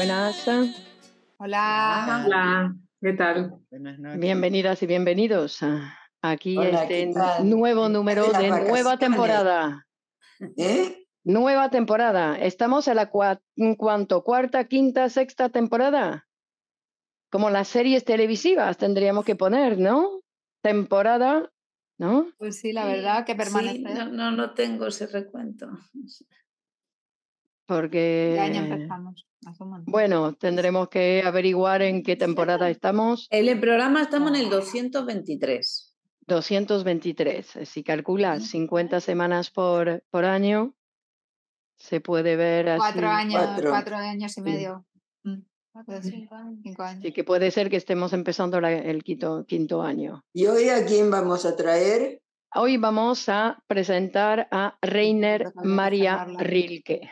Buenas. Hola. Hola. ¿Qué tal? Bienvenidas y bienvenidos. Aquí este nuevo número de, nueva temporada. ¿Eh? Nueva temporada. Estamos en la cua cuarta, quinta, sexta temporada. Como las series televisivas tendríamos que poner, ¿no? Temporada, ¿no? Pues sí, la verdad que permanece. no, no, no tengo ese recuento. Porque. Bueno, tendremos que averiguar en qué temporada estamos. En el programa estamos en el 223. 223. Eh, si calculas 50 semanas por, por año, se puede ver así. Cuatro años, cuatro, años y medio. Mm, años. Así que puede ser que estemos empezando el quinto, quinto año. ¿Y hoy a quién vamos a traer? Hoy vamos a presentar a Reiner María Rilke.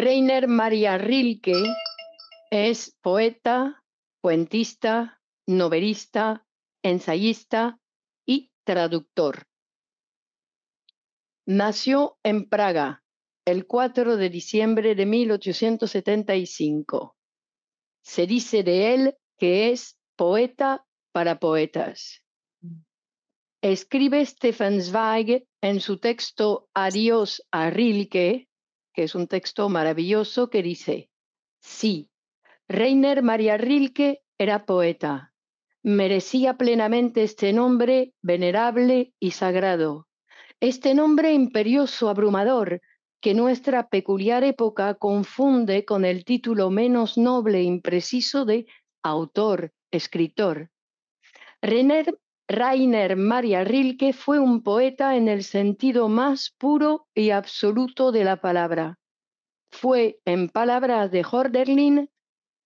Reiner Maria Rilke es poeta, cuentista, novelista, ensayista y traductor. Nació en Praga el 4 de diciembre de 1875. Se dice de él que es poeta para poetas. Escribe Stefan Zweig en su texto Adiós a Rilke que es un texto maravilloso que dice, sí, Reiner María Rilke era poeta, merecía plenamente este nombre venerable y sagrado, este nombre imperioso, abrumador, que nuestra peculiar época confunde con el título menos noble e impreciso de autor, escritor. Reiner Rainer Maria Rilke fue un poeta en el sentido más puro y absoluto de la palabra. Fue, en palabras de Horderlin,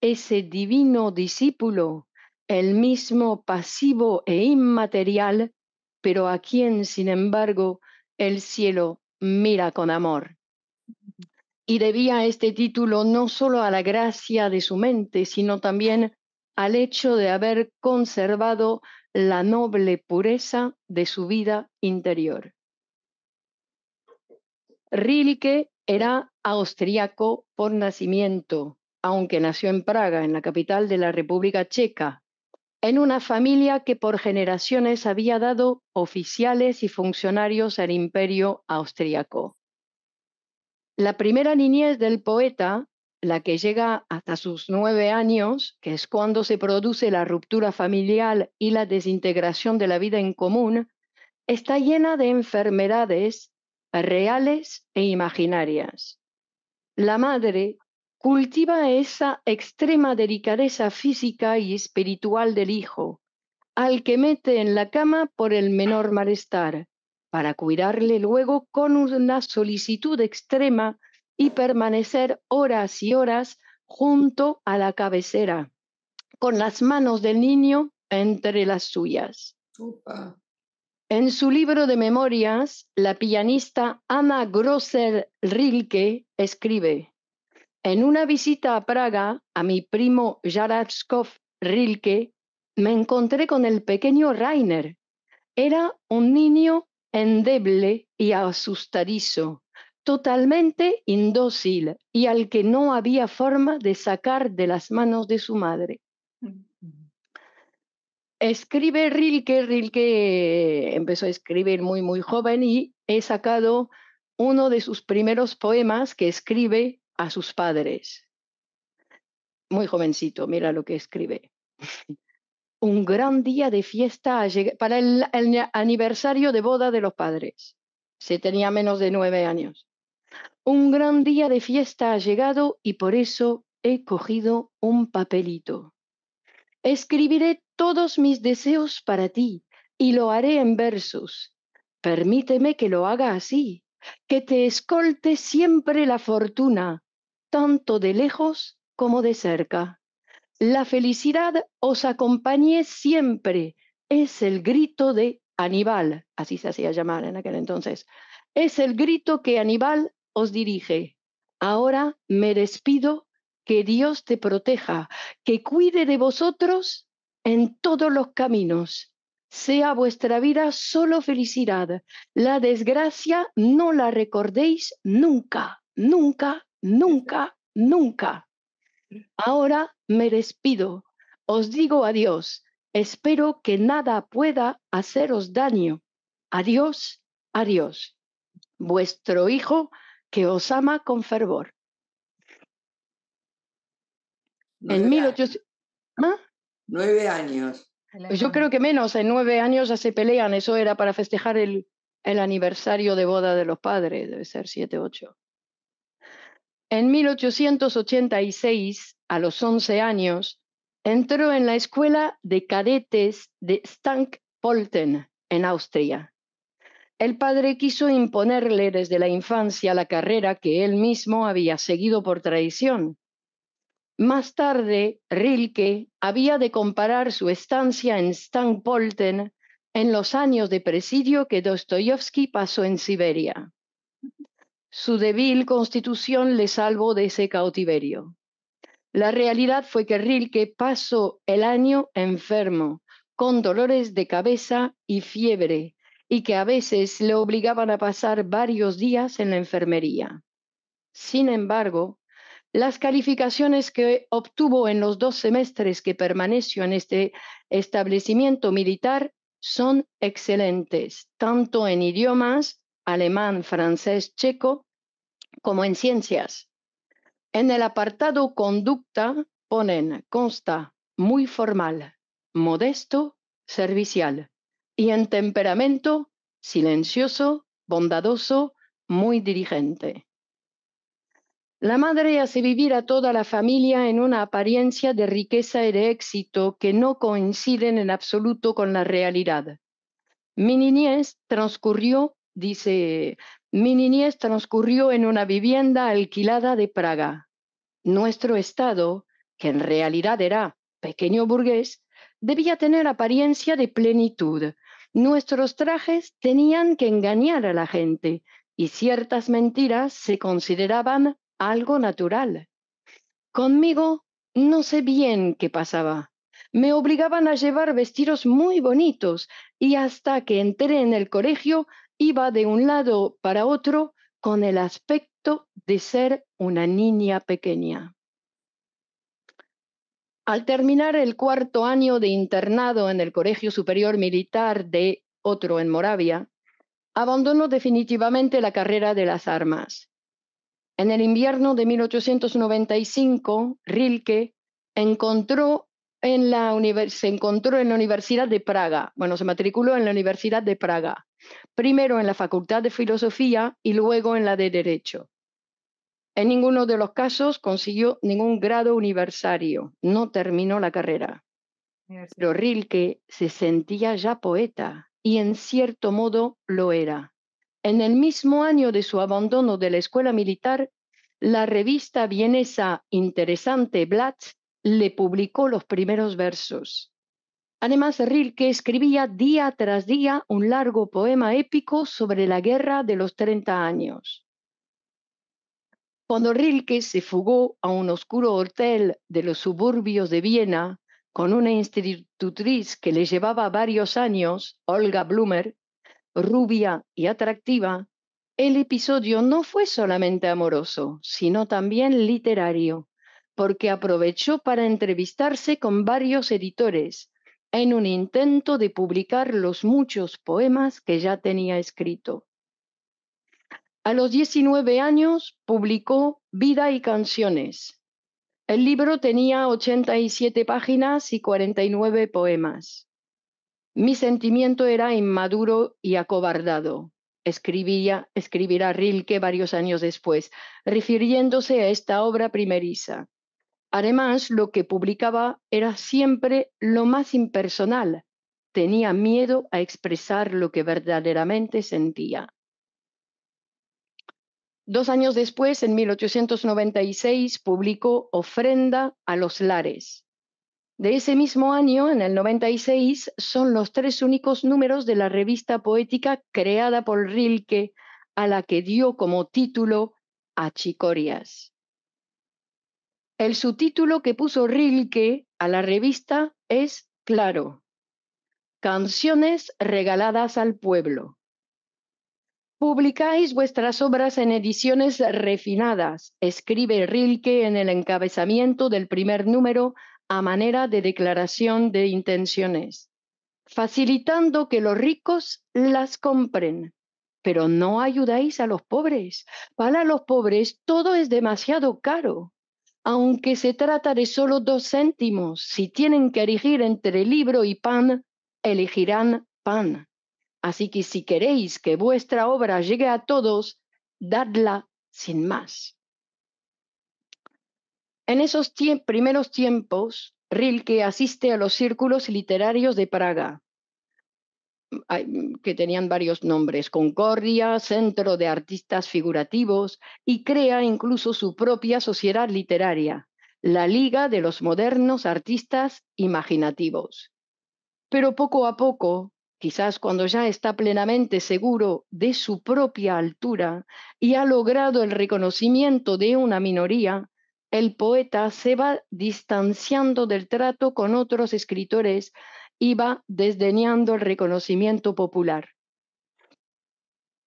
ese divino discípulo, el mismo pasivo e inmaterial, pero a quien, sin embargo, el cielo mira con amor. Y debía este título no solo a la gracia de su mente, sino también al hecho de haber conservado la noble pureza de su vida interior. Rilke era austriaco por nacimiento, aunque nació en Praga, en la capital de la República Checa, en una familia que por generaciones había dado oficiales y funcionarios al imperio austriaco. La primera niñez del poeta la que llega hasta sus nueve años, que es cuando se produce la ruptura familiar y la desintegración de la vida en común, está llena de enfermedades reales e imaginarias. La madre cultiva esa extrema delicadeza física y espiritual del hijo, al que mete en la cama por el menor malestar, para cuidarle luego con una solicitud extrema permanecer horas y horas junto a la cabecera, con las manos del niño entre las suyas. En su libro de memorias, la pianista Anna Grosser Rilke escribe, en una visita a Praga a mi primo Jaradskov Rilke, me encontré con el pequeño Rainer. Era un niño endeble y asustadizo totalmente indócil y al que no había forma de sacar de las manos de su madre. Mm. Escribe Rilke, Rilke empezó a escribir muy, muy joven y he sacado uno de sus primeros poemas que escribe a sus padres. Muy jovencito, mira lo que escribe. Un gran día de fiesta para el, el aniversario de boda de los padres. Se tenía menos de nueve años. Un gran día de fiesta ha llegado y por eso he cogido un papelito. Escribiré todos mis deseos para ti y lo haré en versos. Permíteme que lo haga así, que te escolte siempre la fortuna, tanto de lejos como de cerca. La felicidad os acompañe siempre, es el grito de Aníbal, así se hacía llamar en aquel entonces. Es el grito que Aníbal os dirige. Ahora me despido, que Dios te proteja, que cuide de vosotros en todos los caminos. Sea vuestra vida solo felicidad. La desgracia no la recordéis nunca, nunca, nunca, nunca. Ahora me despido. Os digo adiós. Espero que nada pueda haceros daño. Adiós, adiós. Vuestro hijo que os ama con fervor. en 1800... ¿ah? Nueve años. Pues yo creo que menos, en nueve años ya se pelean, eso era para festejar el, el aniversario de boda de los padres, debe ser siete, ocho. En 1886, a los once años, entró en la escuela de cadetes de Stankpolten, Polten, en Austria. El padre quiso imponerle desde la infancia la carrera que él mismo había seguido por traición. Más tarde, Rilke había de comparar su estancia en Stanpolten en los años de presidio que Dostoyevsky pasó en Siberia. Su débil constitución le salvó de ese cautiverio. La realidad fue que Rilke pasó el año enfermo, con dolores de cabeza y fiebre, y que a veces le obligaban a pasar varios días en la enfermería. Sin embargo, las calificaciones que obtuvo en los dos semestres que permaneció en este establecimiento militar son excelentes, tanto en idiomas, alemán, francés, checo, como en ciencias. En el apartado conducta ponen, consta, muy formal, modesto, servicial y en temperamento silencioso, bondadoso, muy dirigente. La madre hace vivir a toda la familia en una apariencia de riqueza y de éxito que no coinciden en absoluto con la realidad. Mi niñez transcurrió, dice, mi niñez transcurrió en una vivienda alquilada de Praga. Nuestro estado, que en realidad era pequeño burgués, debía tener apariencia de plenitud, Nuestros trajes tenían que engañar a la gente y ciertas mentiras se consideraban algo natural. Conmigo no sé bien qué pasaba. Me obligaban a llevar vestidos muy bonitos y hasta que entré en el colegio iba de un lado para otro con el aspecto de ser una niña pequeña. Al terminar el cuarto año de internado en el Colegio Superior Militar de otro en Moravia, abandonó definitivamente la carrera de las armas. En el invierno de 1895, Rilke encontró se encontró en la Universidad de Praga, bueno, se matriculó en la Universidad de Praga, primero en la Facultad de Filosofía y luego en la de Derecho. En ninguno de los casos consiguió ningún grado universario, no terminó la carrera. Pero Rilke se sentía ya poeta y en cierto modo lo era. En el mismo año de su abandono de la escuela militar, la revista vienesa Interesante Blatt le publicó los primeros versos. Además, Rilke escribía día tras día un largo poema épico sobre la guerra de los 30 años. Cuando Rilke se fugó a un oscuro hotel de los suburbios de Viena con una institutriz que le llevaba varios años, Olga Blumer, rubia y atractiva, el episodio no fue solamente amoroso, sino también literario, porque aprovechó para entrevistarse con varios editores en un intento de publicar los muchos poemas que ya tenía escrito. A los 19 años publicó Vida y Canciones. El libro tenía 87 páginas y 49 poemas. Mi sentimiento era inmaduro y acobardado, escribía, escribirá Rilke varios años después, refiriéndose a esta obra primeriza. Además, lo que publicaba era siempre lo más impersonal. Tenía miedo a expresar lo que verdaderamente sentía. Dos años después, en 1896, publicó Ofrenda a los Lares. De ese mismo año, en el 96, son los tres únicos números de la revista poética creada por Rilke, a la que dio como título Achicorias. El subtítulo que puso Rilke a la revista es claro, Canciones regaladas al pueblo. Publicáis vuestras obras en ediciones refinadas, escribe Rilke en el encabezamiento del primer número a manera de declaración de intenciones, facilitando que los ricos las compren. Pero no ayudáis a los pobres. Para los pobres todo es demasiado caro. Aunque se trata de solo dos céntimos, si tienen que elegir entre libro y pan, elegirán pan. Así que si queréis que vuestra obra llegue a todos, dadla sin más. En esos primeros tiempos, Rilke asiste a los círculos literarios de Praga, mm, mm, que tenían varios nombres, Concordia, Centro de Artistas Figurativos, y crea incluso su propia sociedad literaria, la Liga de los Modernos Artistas Imaginativos. Pero poco a poco, quizás cuando ya está plenamente seguro de su propia altura y ha logrado el reconocimiento de una minoría, el poeta se va distanciando del trato con otros escritores y va desdeñando el reconocimiento popular.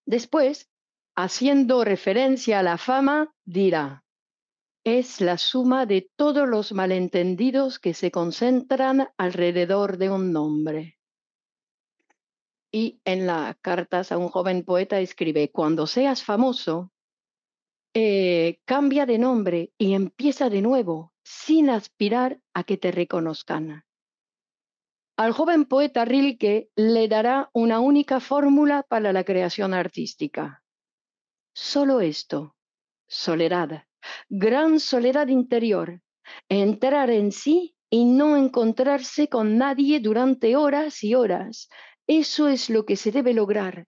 Después, haciendo referencia a la fama, dirá, es la suma de todos los malentendidos que se concentran alrededor de un nombre y en las cartas a un joven poeta escribe, cuando seas famoso, eh, cambia de nombre y empieza de nuevo, sin aspirar a que te reconozcan. Al joven poeta Rilke le dará una única fórmula para la creación artística. Solo esto, soledad, gran soledad interior, entrar en sí y no encontrarse con nadie durante horas y horas, eso es lo que se debe lograr,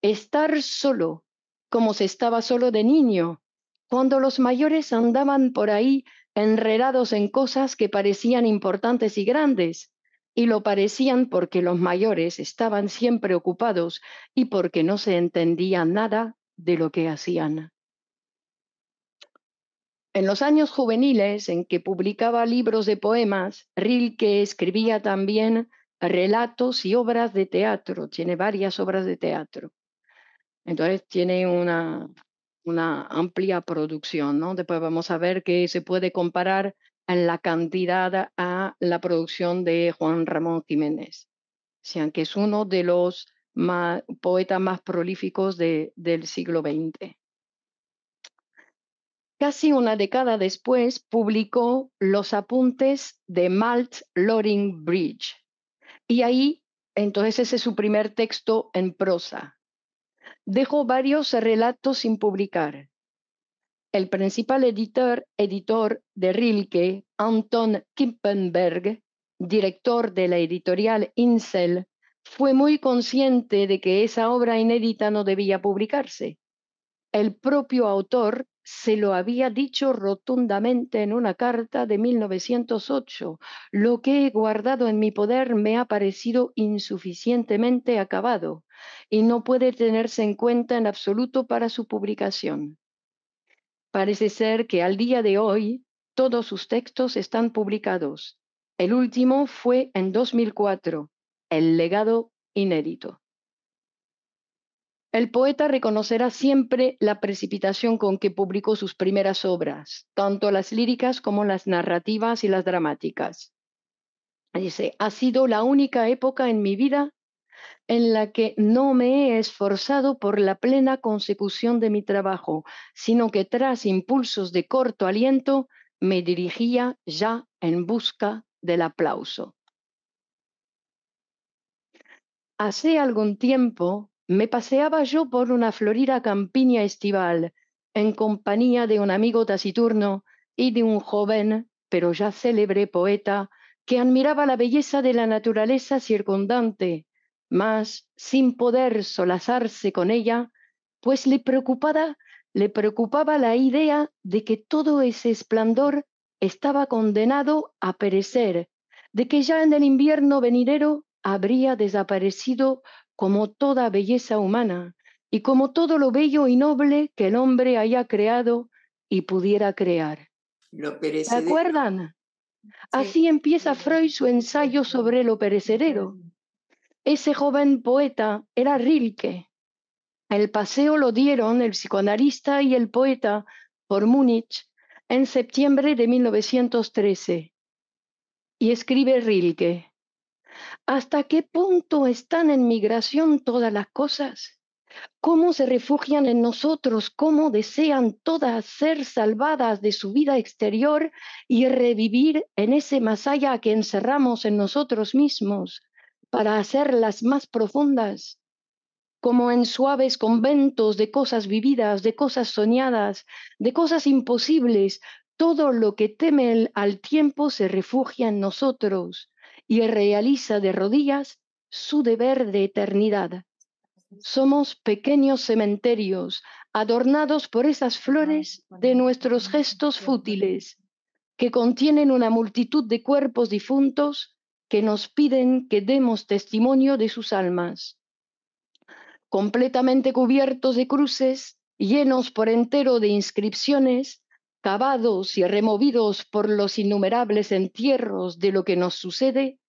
estar solo, como se estaba solo de niño, cuando los mayores andaban por ahí enredados en cosas que parecían importantes y grandes, y lo parecían porque los mayores estaban siempre ocupados y porque no se entendía nada de lo que hacían. En los años juveniles en que publicaba libros de poemas, Rilke escribía también relatos y obras de teatro, tiene varias obras de teatro. Entonces tiene una, una amplia producción, ¿no? Después vamos a ver que se puede comparar en la cantidad a la producción de Juan Ramón Jiménez, o que es uno de los poetas más prolíficos del siglo XX. Casi una década después publicó los apuntes de Malt Loring Bridge, y ahí, entonces ese es su primer texto en prosa. Dejó varios relatos sin publicar. El principal editor, editor de Rilke, Anton Kippenberg, director de la editorial Insel, fue muy consciente de que esa obra inédita no debía publicarse. El propio autor se lo había dicho rotundamente en una carta de 1908. Lo que he guardado en mi poder me ha parecido insuficientemente acabado y no puede tenerse en cuenta en absoluto para su publicación. Parece ser que al día de hoy todos sus textos están publicados. El último fue en 2004, El legado inédito. El poeta reconocerá siempre la precipitación con que publicó sus primeras obras, tanto las líricas como las narrativas y las dramáticas. Dice, ha sido la única época en mi vida en la que no me he esforzado por la plena consecución de mi trabajo, sino que tras impulsos de corto aliento me dirigía ya en busca del aplauso. Hace algún tiempo me paseaba yo por una florida campiña estival, en compañía de un amigo taciturno y de un joven, pero ya célebre poeta, que admiraba la belleza de la naturaleza circundante, mas sin poder solazarse con ella, pues le preocupaba, le preocupaba la idea de que todo ese esplendor estaba condenado a perecer, de que ya en el invierno venidero habría desaparecido como toda belleza humana y como todo lo bello y noble que el hombre haya creado y pudiera crear. ¿Se acuerdan? Así empieza Freud su ensayo sobre lo perecedero. Ese joven poeta era Rilke. El paseo lo dieron el psicoanalista y el poeta por Múnich en septiembre de 1913. Y escribe Rilke, ¿Hasta qué punto están en migración todas las cosas? ¿Cómo se refugian en nosotros? ¿Cómo desean todas ser salvadas de su vida exterior y revivir en ese más allá que encerramos en nosotros mismos para hacerlas más profundas? como en suaves conventos de cosas vividas, de cosas soñadas, de cosas imposibles, todo lo que teme al tiempo se refugia en nosotros y realiza de rodillas su deber de eternidad. Somos pequeños cementerios adornados por esas flores de nuestros gestos fútiles, que contienen una multitud de cuerpos difuntos que nos piden que demos testimonio de sus almas. Completamente cubiertos de cruces, llenos por entero de inscripciones, cavados y removidos por los innumerables entierros de lo que nos sucede,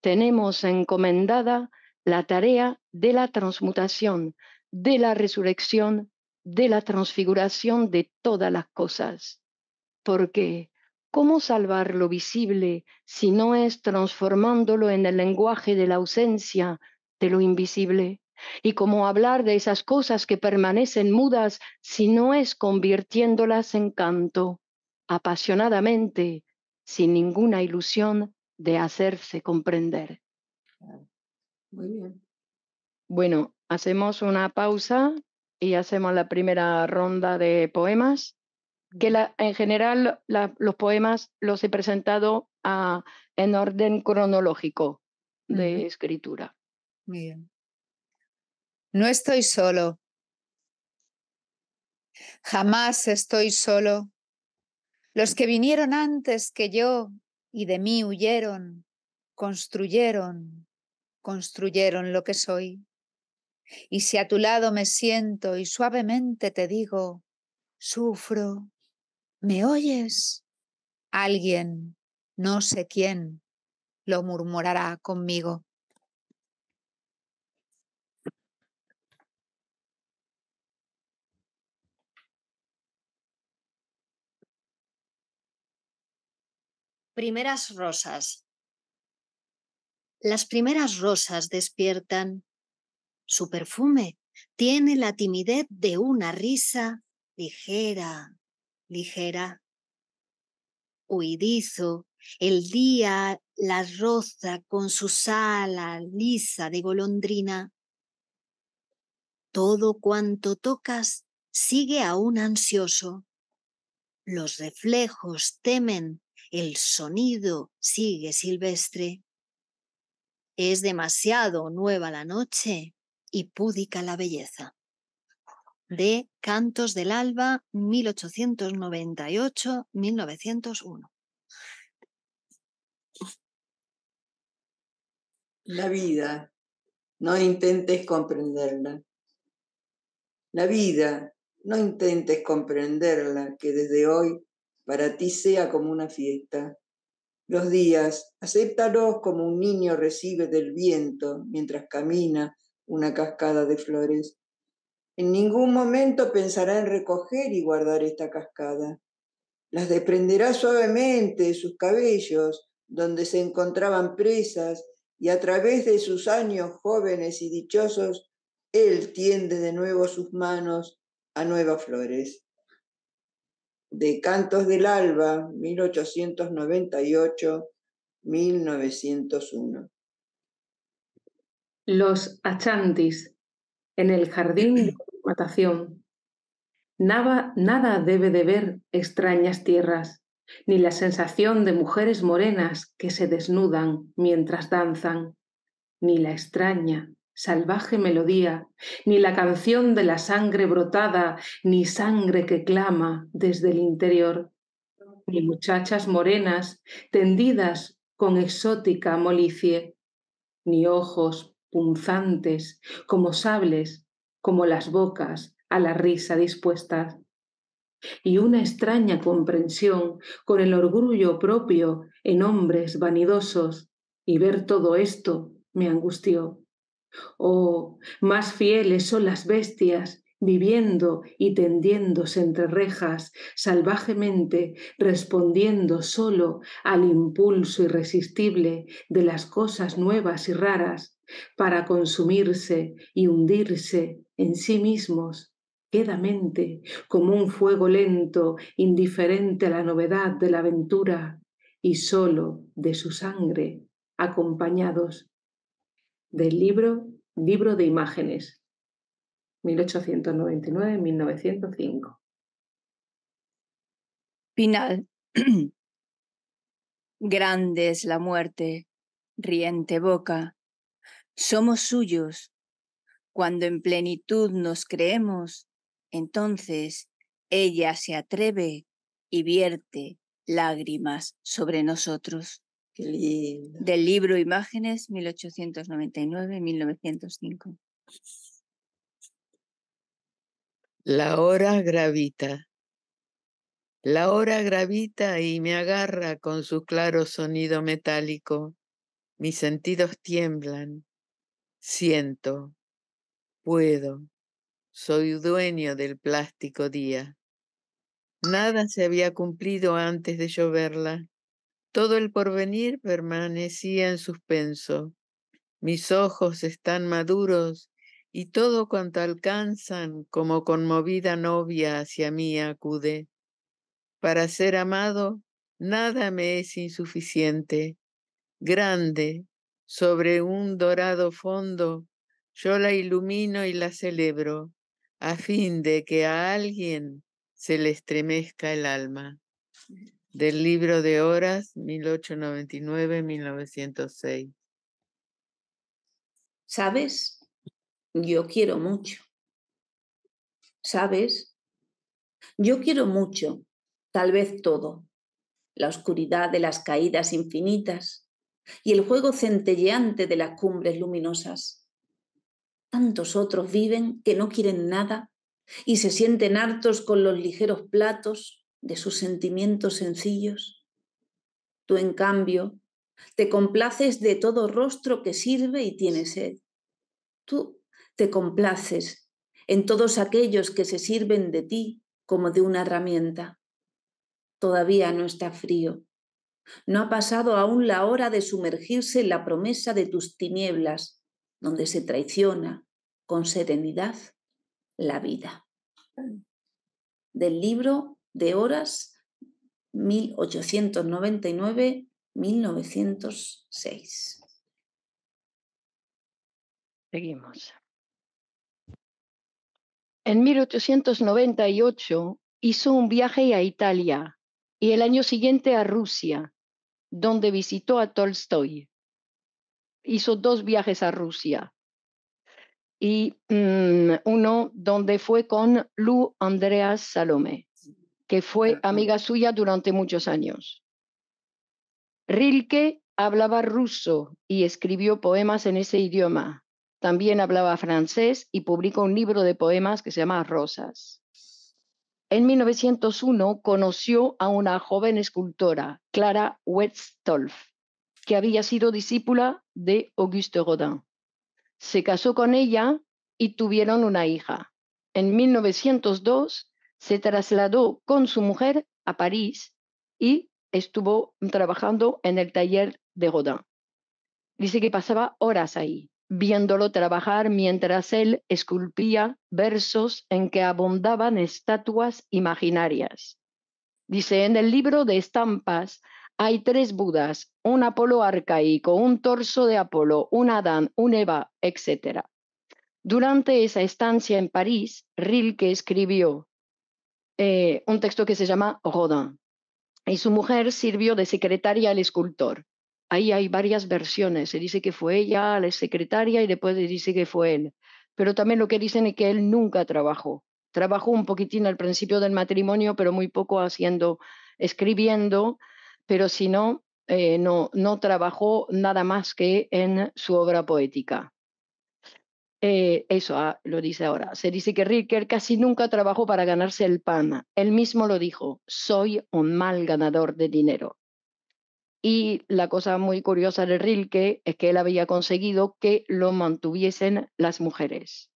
tenemos encomendada la tarea de la transmutación, de la resurrección, de la transfiguración de todas las cosas. Porque, ¿cómo salvar lo visible si no es transformándolo en el lenguaje de la ausencia de lo invisible? ¿Y cómo hablar de esas cosas que permanecen mudas si no es convirtiéndolas en canto, apasionadamente, sin ninguna ilusión de hacerse comprender? Muy bien. Bueno, hacemos una pausa y hacemos la primera ronda de poemas, que en general los poemas los he presentado ah, en orden cronológico de escritura. Muy bien. No estoy solo. Jamás estoy solo. Los que vinieron antes que yo y de mí huyeron, construyeron, construyeron lo que soy. Y si a tu lado me siento y suavemente te digo, sufro, ¿me oyes? Alguien, no sé quién, lo murmurará conmigo. Primeras rosas. Las primeras rosas despiertan. Su perfume tiene la timidez de una risa ligera, ligera. Huidizo, el día la roza con su sala lisa de golondrina. Todo cuanto tocas sigue aún ansioso. Los reflejos temen el sonido sigue silvestre. Es demasiado nueva la noche y púdica la belleza. De Cantos del Alba, 1898-1901. La vida, no intentes comprenderla. La vida, no intentes comprenderla, que desde hoy para ti sea como una fiesta. Los días, acéptalos como un niño recibe del viento mientras camina una cascada de flores. En ningún momento pensará en recoger y guardar esta cascada. Las desprenderá suavemente de sus cabellos, donde se encontraban presas, y a través de sus años jóvenes y dichosos, él tiende de nuevo sus manos a nuevas flores de Cantos del Alba, 1898-1901. Los achantis en el jardín de matación. Nada, nada debe de ver extrañas tierras, ni la sensación de mujeres morenas que se desnudan mientras danzan, ni la extraña salvaje melodía, ni la canción de la sangre brotada, ni sangre que clama desde el interior, ni muchachas morenas tendidas con exótica molicie, ni ojos punzantes como sables, como las bocas a la risa dispuestas, y una extraña comprensión con el orgullo propio en hombres vanidosos, y ver todo esto me angustió Oh, más fieles son las bestias viviendo y tendiéndose entre rejas, salvajemente respondiendo solo al impulso irresistible de las cosas nuevas y raras, para consumirse y hundirse en sí mismos quedamente, como un fuego lento, indiferente a la novedad de la aventura, y solo de su sangre, acompañados del libro Libro de Imágenes, 1899-1905. Final. Grande es la muerte, riente boca. Somos suyos. Cuando en plenitud nos creemos, entonces ella se atreve y vierte lágrimas sobre nosotros. Del libro Imágenes 1899-1905. La hora gravita. La hora gravita y me agarra con su claro sonido metálico. Mis sentidos tiemblan. Siento. Puedo. Soy dueño del plástico día. Nada se había cumplido antes de lloverla. Todo el porvenir permanecía en suspenso. Mis ojos están maduros y todo cuanto alcanzan como conmovida novia hacia mí acude. Para ser amado, nada me es insuficiente. Grande, sobre un dorado fondo, yo la ilumino y la celebro, a fin de que a alguien se le estremezca el alma del libro de horas 1899-1906. ¿Sabes? Yo quiero mucho. ¿Sabes? Yo quiero mucho, tal vez todo, la oscuridad de las caídas infinitas y el juego centelleante de las cumbres luminosas. Tantos otros viven que no quieren nada y se sienten hartos con los ligeros platos de sus sentimientos sencillos. Tú, en cambio, te complaces de todo rostro que sirve y tiene sed. Tú te complaces en todos aquellos que se sirven de ti como de una herramienta. Todavía no está frío. No ha pasado aún la hora de sumergirse en la promesa de tus tinieblas, donde se traiciona con serenidad la vida. Mm. Del libro de horas 1899-1906. Seguimos. En 1898 hizo un viaje a Italia y el año siguiente a Rusia, donde visitó a Tolstoy. Hizo dos viajes a Rusia y mm, uno donde fue con Lou Andreas Salomé que fue amiga suya durante muchos años. Rilke hablaba ruso y escribió poemas en ese idioma. También hablaba francés y publicó un libro de poemas que se llama Rosas. En 1901 conoció a una joven escultora, Clara Westolf, que había sido discípula de Auguste Rodin. Se casó con ella y tuvieron una hija. En 1902 se trasladó con su mujer a París y estuvo trabajando en el taller de Godin. Dice que pasaba horas ahí, viéndolo trabajar mientras él esculpía versos en que abundaban estatuas imaginarias. Dice, en el libro de estampas hay tres Budas, un Apolo arcaico, un torso de Apolo, un Adán, un Eva, etc. Durante esa estancia en París, Rilke escribió, eh, un texto que se llama Rodin. Y su mujer sirvió de secretaria al escultor. Ahí hay varias versiones. Se dice que fue ella la secretaria y después se dice que fue él. Pero también lo que dicen es que él nunca trabajó. Trabajó un poquitín al principio del matrimonio, pero muy poco haciendo, escribiendo, pero si no, eh, no trabajó nada más que en su obra poética. Eh, eso ah, lo dice ahora, se dice que Rilke casi nunca trabajó para ganarse el pan. Él mismo lo dijo, soy un mal ganador de dinero. Y la cosa muy curiosa de Rilke es que él había conseguido que lo mantuviesen las mujeres,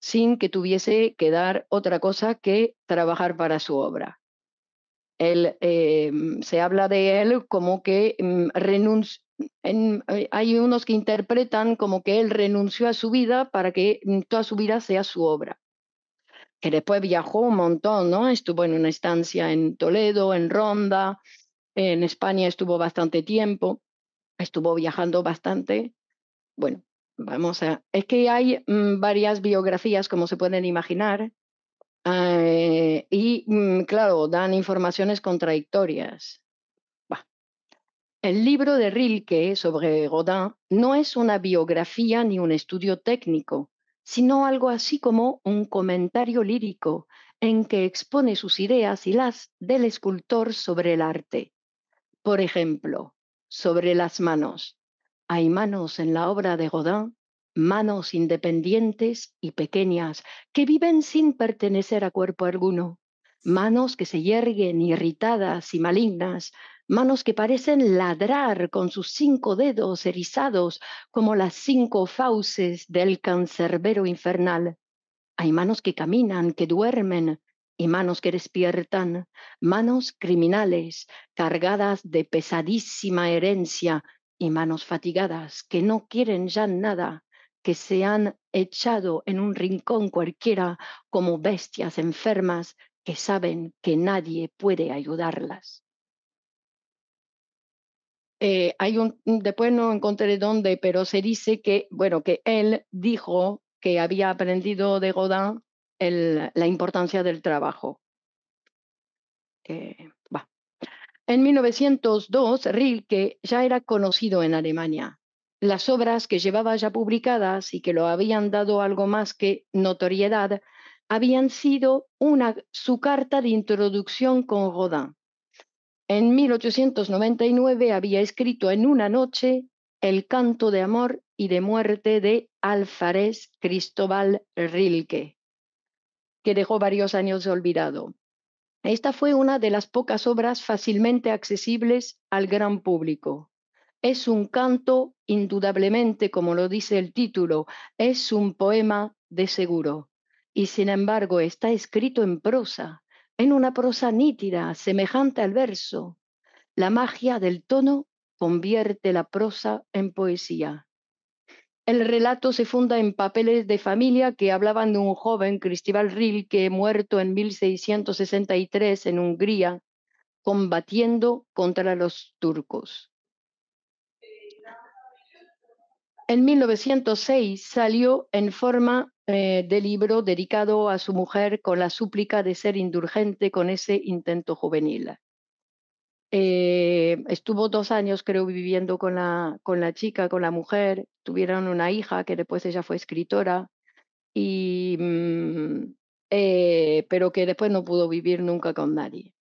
sin que tuviese que dar otra cosa que trabajar para su obra. Él, eh, mm, se habla de él como que mm, renuncia. Eh, hay unos que interpretan como que él renunció a su vida para que mm, toda su vida sea su obra. Que después viajó un montón, ¿no? Estuvo en una estancia en Toledo, en Ronda, en España estuvo bastante tiempo, estuvo viajando bastante. Bueno, vamos a. Es que hay varias biografías, como se pueden imaginar, Ah, eh, y mm, claro, dan informaciones contradictorias. El libro de Rilke sobre Rodin no es una biografía ni un estudio técnico, sino algo así como un comentario lírico en que expone sus ideas y las del escultor sobre el arte. Por ejemplo, sobre las manos. Hay manos en la obra de Rodin manos independientes y pequeñas que viven sin pertenecer a cuerpo alguno, manos que se yerguen irritadas y malignas, manos que parecen ladrar con sus cinco dedos erizados como las cinco fauces del cancerbero infernal. Hay manos que caminan, que duermen, y manos que despiertan, manos criminales, cargadas de pesadísima herencia, y manos fatigadas que no quieren ya nada, que se han echado en un rincón cualquiera como bestias enfermas que saben que nadie puede ayudarlas. Eh, hay un, mm, después no encontré dónde, pero se dice que, bueno, que él dijo que había aprendido de Godin la importancia del trabajo. Eh, en 1902, Rilke ya era conocido en Alemania. Las obras que llevaba ya publicadas y que lo habían dado algo más que notoriedad habían sido una, su carta de introducción con Rodin. En 1899 había escrito en una noche El canto de amor y de muerte de Alfarés Cristóbal Rilke, que dejó varios años olvidado. Esta fue una de las pocas obras fácilmente accesibles al gran público. Es un canto, indudablemente, como lo dice el título, es un poema de seguro. Y sin embargo está escrito en prosa, en una prosa nítida, semejante al verso. La magia del tono convierte la prosa en poesía. El relato se funda en papeles de familia que hablaban de un joven, Ril que muerto en 1663 en Hungría, combatiendo contra los turcos. En 1906 salió en forma eh, de libro dedicado a su mujer con la súplica de ser indulgente con ese intento juvenil. Eh, estuvo dos años, creo, viviendo con la, con la chica, con la mujer. Tuvieron una hija que después ella fue escritora, y, mm, eh, pero que después no pudo vivir nunca con nadie.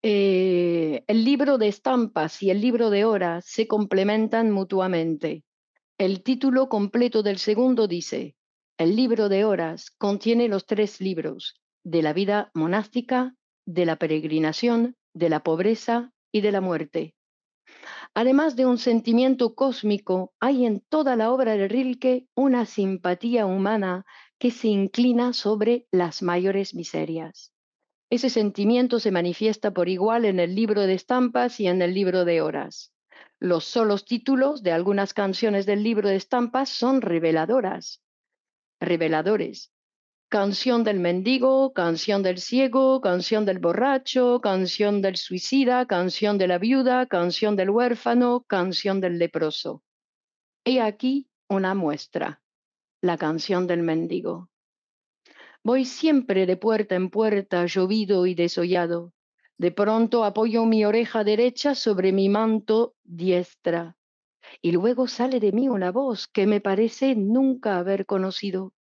Eh, el libro de estampas y el libro de horas se complementan mutuamente. El título completo del segundo dice, el libro de horas contiene los tres libros, de la vida monástica, de la peregrinación, de la pobreza y de la muerte. Además de un sentimiento cósmico, hay en toda la obra de Rilke una simpatía humana que se inclina sobre las mayores miserias. Ese sentimiento se manifiesta por igual en el libro de estampas y en el libro de horas. Los solos títulos de algunas canciones del libro de estampas son reveladoras, reveladores. Canción del mendigo, canción del ciego, canción del borracho, canción del suicida, canción de la viuda, canción del huérfano, canción del leproso. He aquí una muestra, la canción del mendigo. Voy siempre de puerta en puerta, llovido y desollado. De pronto apoyo mi oreja derecha sobre mi manto diestra. Y luego sale de mí una voz que me parece nunca haber conocido.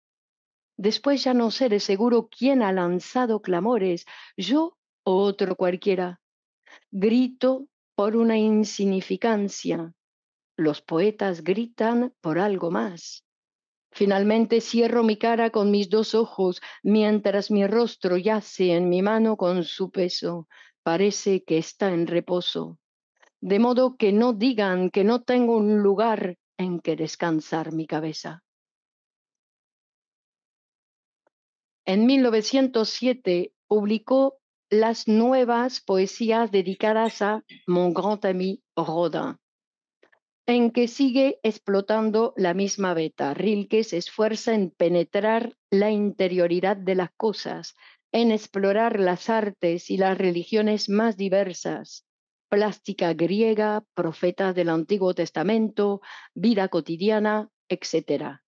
Después ya no sé de seguro quién ha lanzado clamores, yo o otro cualquiera. Grito por una insignificancia. Los poetas gritan por algo más. Finalmente cierro mi cara con mis dos ojos, mientras mi rostro yace en mi mano con su peso, parece que está en reposo, de modo que no digan que no tengo un lugar en que descansar mi cabeza. En 1907 publicó las nuevas poesías dedicadas a mon grand ami Rodin en que sigue explotando la misma beta. Rilke se esfuerza en penetrar la interioridad de las cosas, en explorar las artes y las religiones más diversas, plástica griega, profetas del Antiguo Testamento, vida cotidiana, etc.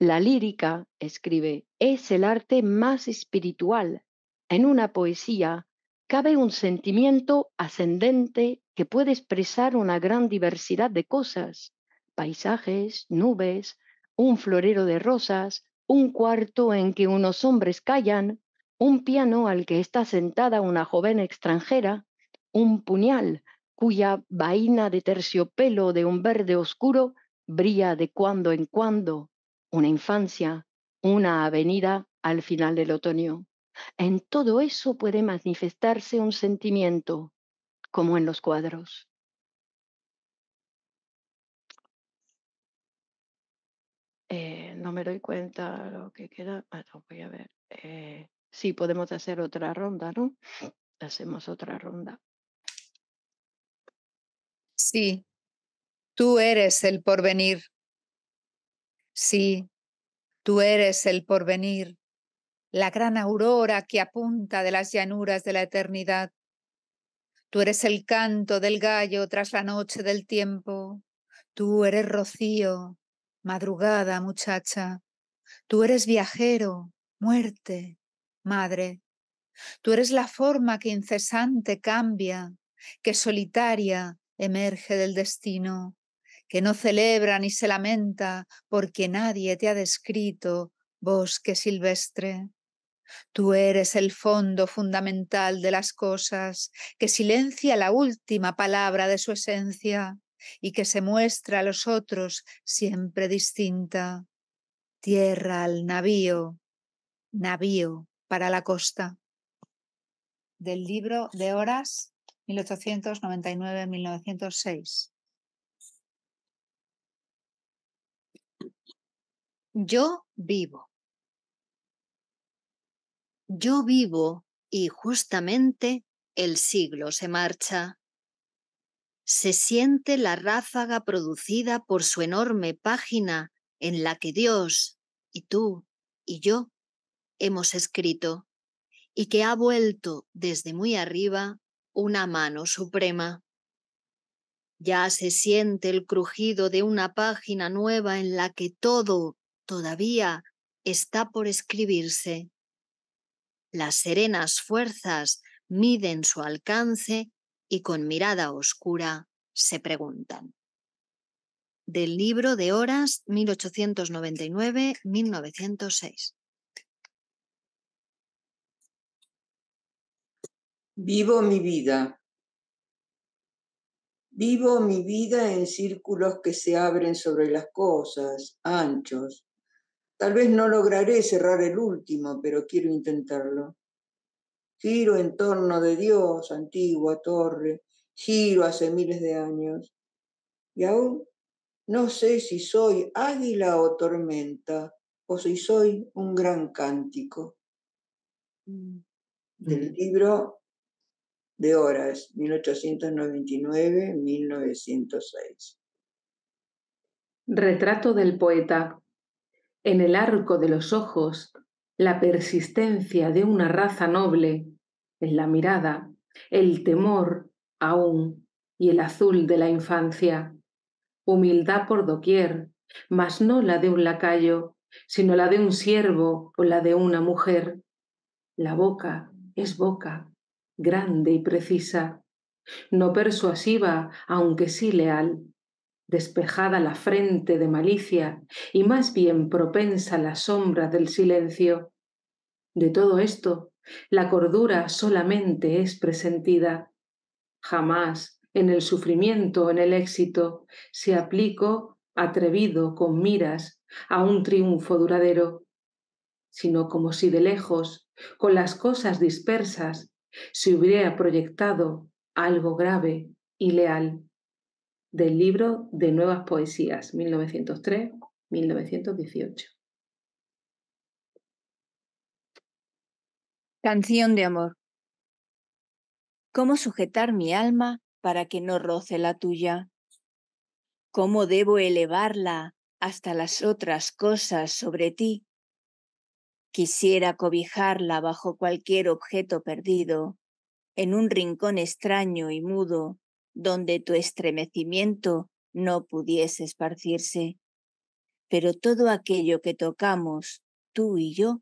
La lírica, escribe, es el arte más espiritual. En una poesía cabe un sentimiento ascendente que puede expresar una gran diversidad de cosas, paisajes, nubes, un florero de rosas, un cuarto en que unos hombres callan, un piano al que está sentada una joven extranjera, un puñal cuya vaina de terciopelo de un verde oscuro brilla de cuando en cuando, una infancia, una avenida al final del otoño. En todo eso puede manifestarse un sentimiento, como en los cuadros. Eh, no me doy cuenta lo que queda. Ah, voy a ver. Eh, sí, podemos hacer otra ronda, ¿no? Hacemos otra ronda. Sí, tú eres el porvenir. Sí, tú eres el porvenir la gran aurora que apunta de las llanuras de la eternidad. Tú eres el canto del gallo tras la noche del tiempo. Tú eres rocío, madrugada muchacha. Tú eres viajero, muerte, madre. Tú eres la forma que incesante cambia, que solitaria emerge del destino, que no celebra ni se lamenta porque nadie te ha descrito bosque silvestre. Tú eres el fondo fundamental de las cosas, que silencia la última palabra de su esencia y que se muestra a los otros siempre distinta. Tierra al navío, navío para la costa. Del libro de horas 1899-1906. Yo vivo. Yo vivo y justamente el siglo se marcha. Se siente la ráfaga producida por su enorme página en la que Dios y tú y yo hemos escrito y que ha vuelto desde muy arriba una mano suprema. Ya se siente el crujido de una página nueva en la que todo todavía está por escribirse. Las serenas fuerzas miden su alcance y con mirada oscura se preguntan. Del libro de horas 1899-1906. Vivo mi vida. Vivo mi vida en círculos que se abren sobre las cosas, anchos, Tal vez no lograré cerrar el último, pero quiero intentarlo. Giro en torno de Dios, antigua torre, giro hace miles de años. Y aún no sé si soy águila o tormenta, o si soy un gran cántico. Mm. Del mm. libro de horas, 1899-1906. Retrato del poeta en el arco de los ojos la persistencia de una raza noble, en la mirada, el temor aún y el azul de la infancia. Humildad por doquier, mas no la de un lacayo, sino la de un siervo o la de una mujer. La boca es boca, grande y precisa, no persuasiva, aunque sí leal, despejada la frente de malicia y más bien propensa la sombra del silencio. De todo esto, la cordura solamente es presentida. Jamás en el sufrimiento o en el éxito se aplico, atrevido con miras a un triunfo duradero, sino como si de lejos, con las cosas dispersas, se hubiera proyectado algo grave y leal del libro de Nuevas Poesías, 1903-1918. Canción de amor. ¿Cómo sujetar mi alma para que no roce la tuya? ¿Cómo debo elevarla hasta las otras cosas sobre ti? Quisiera cobijarla bajo cualquier objeto perdido, en un rincón extraño y mudo, donde tu estremecimiento no pudiese esparcirse. Pero todo aquello que tocamos, tú y yo,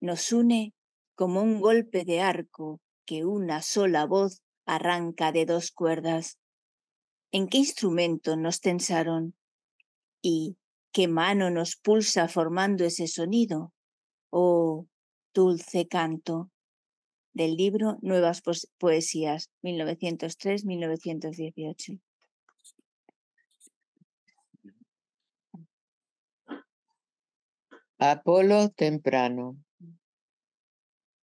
nos une como un golpe de arco que una sola voz arranca de dos cuerdas. ¿En qué instrumento nos tensaron? ¿Y qué mano nos pulsa formando ese sonido? Oh, dulce canto del libro Nuevas Poesías, 1903-1918. Apolo temprano.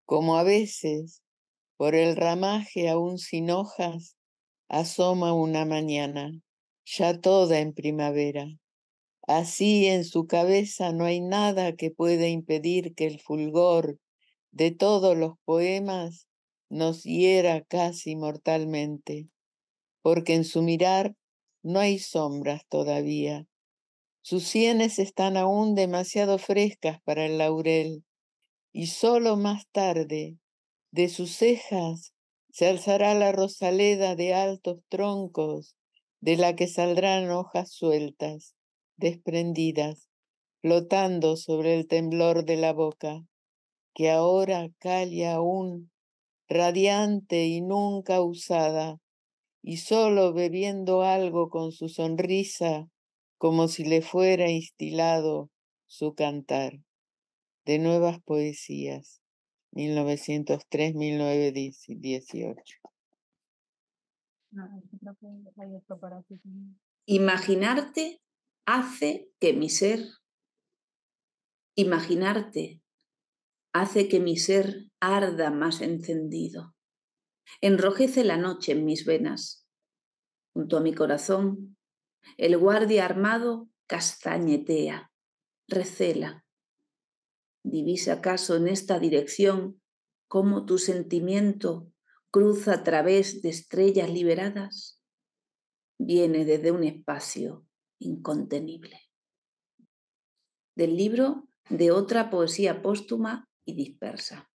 Como a veces, por el ramaje aún sin hojas, asoma una mañana, ya toda en primavera. Así en su cabeza no hay nada que pueda impedir que el fulgor de todos los poemas nos hiera casi mortalmente, porque en su mirar no hay sombras todavía. Sus sienes están aún demasiado frescas para el laurel, y solo más tarde de sus cejas se alzará la rosaleda de altos troncos, de la que saldrán hojas sueltas, desprendidas, flotando sobre el temblor de la boca que ahora calla aún, radiante y nunca usada, y solo bebiendo algo con su sonrisa, como si le fuera instilado su cantar. De Nuevas Poesías, 1903-1918. Pues, imaginarte hace que mi ser, imaginarte hace que mi ser arda más encendido. Enrojece la noche en mis venas. Junto a mi corazón, el guardia armado castañetea, recela. Divisa acaso en esta dirección cómo tu sentimiento cruza a través de estrellas liberadas. Viene desde un espacio incontenible. Del libro de otra poesía póstuma y dispersa.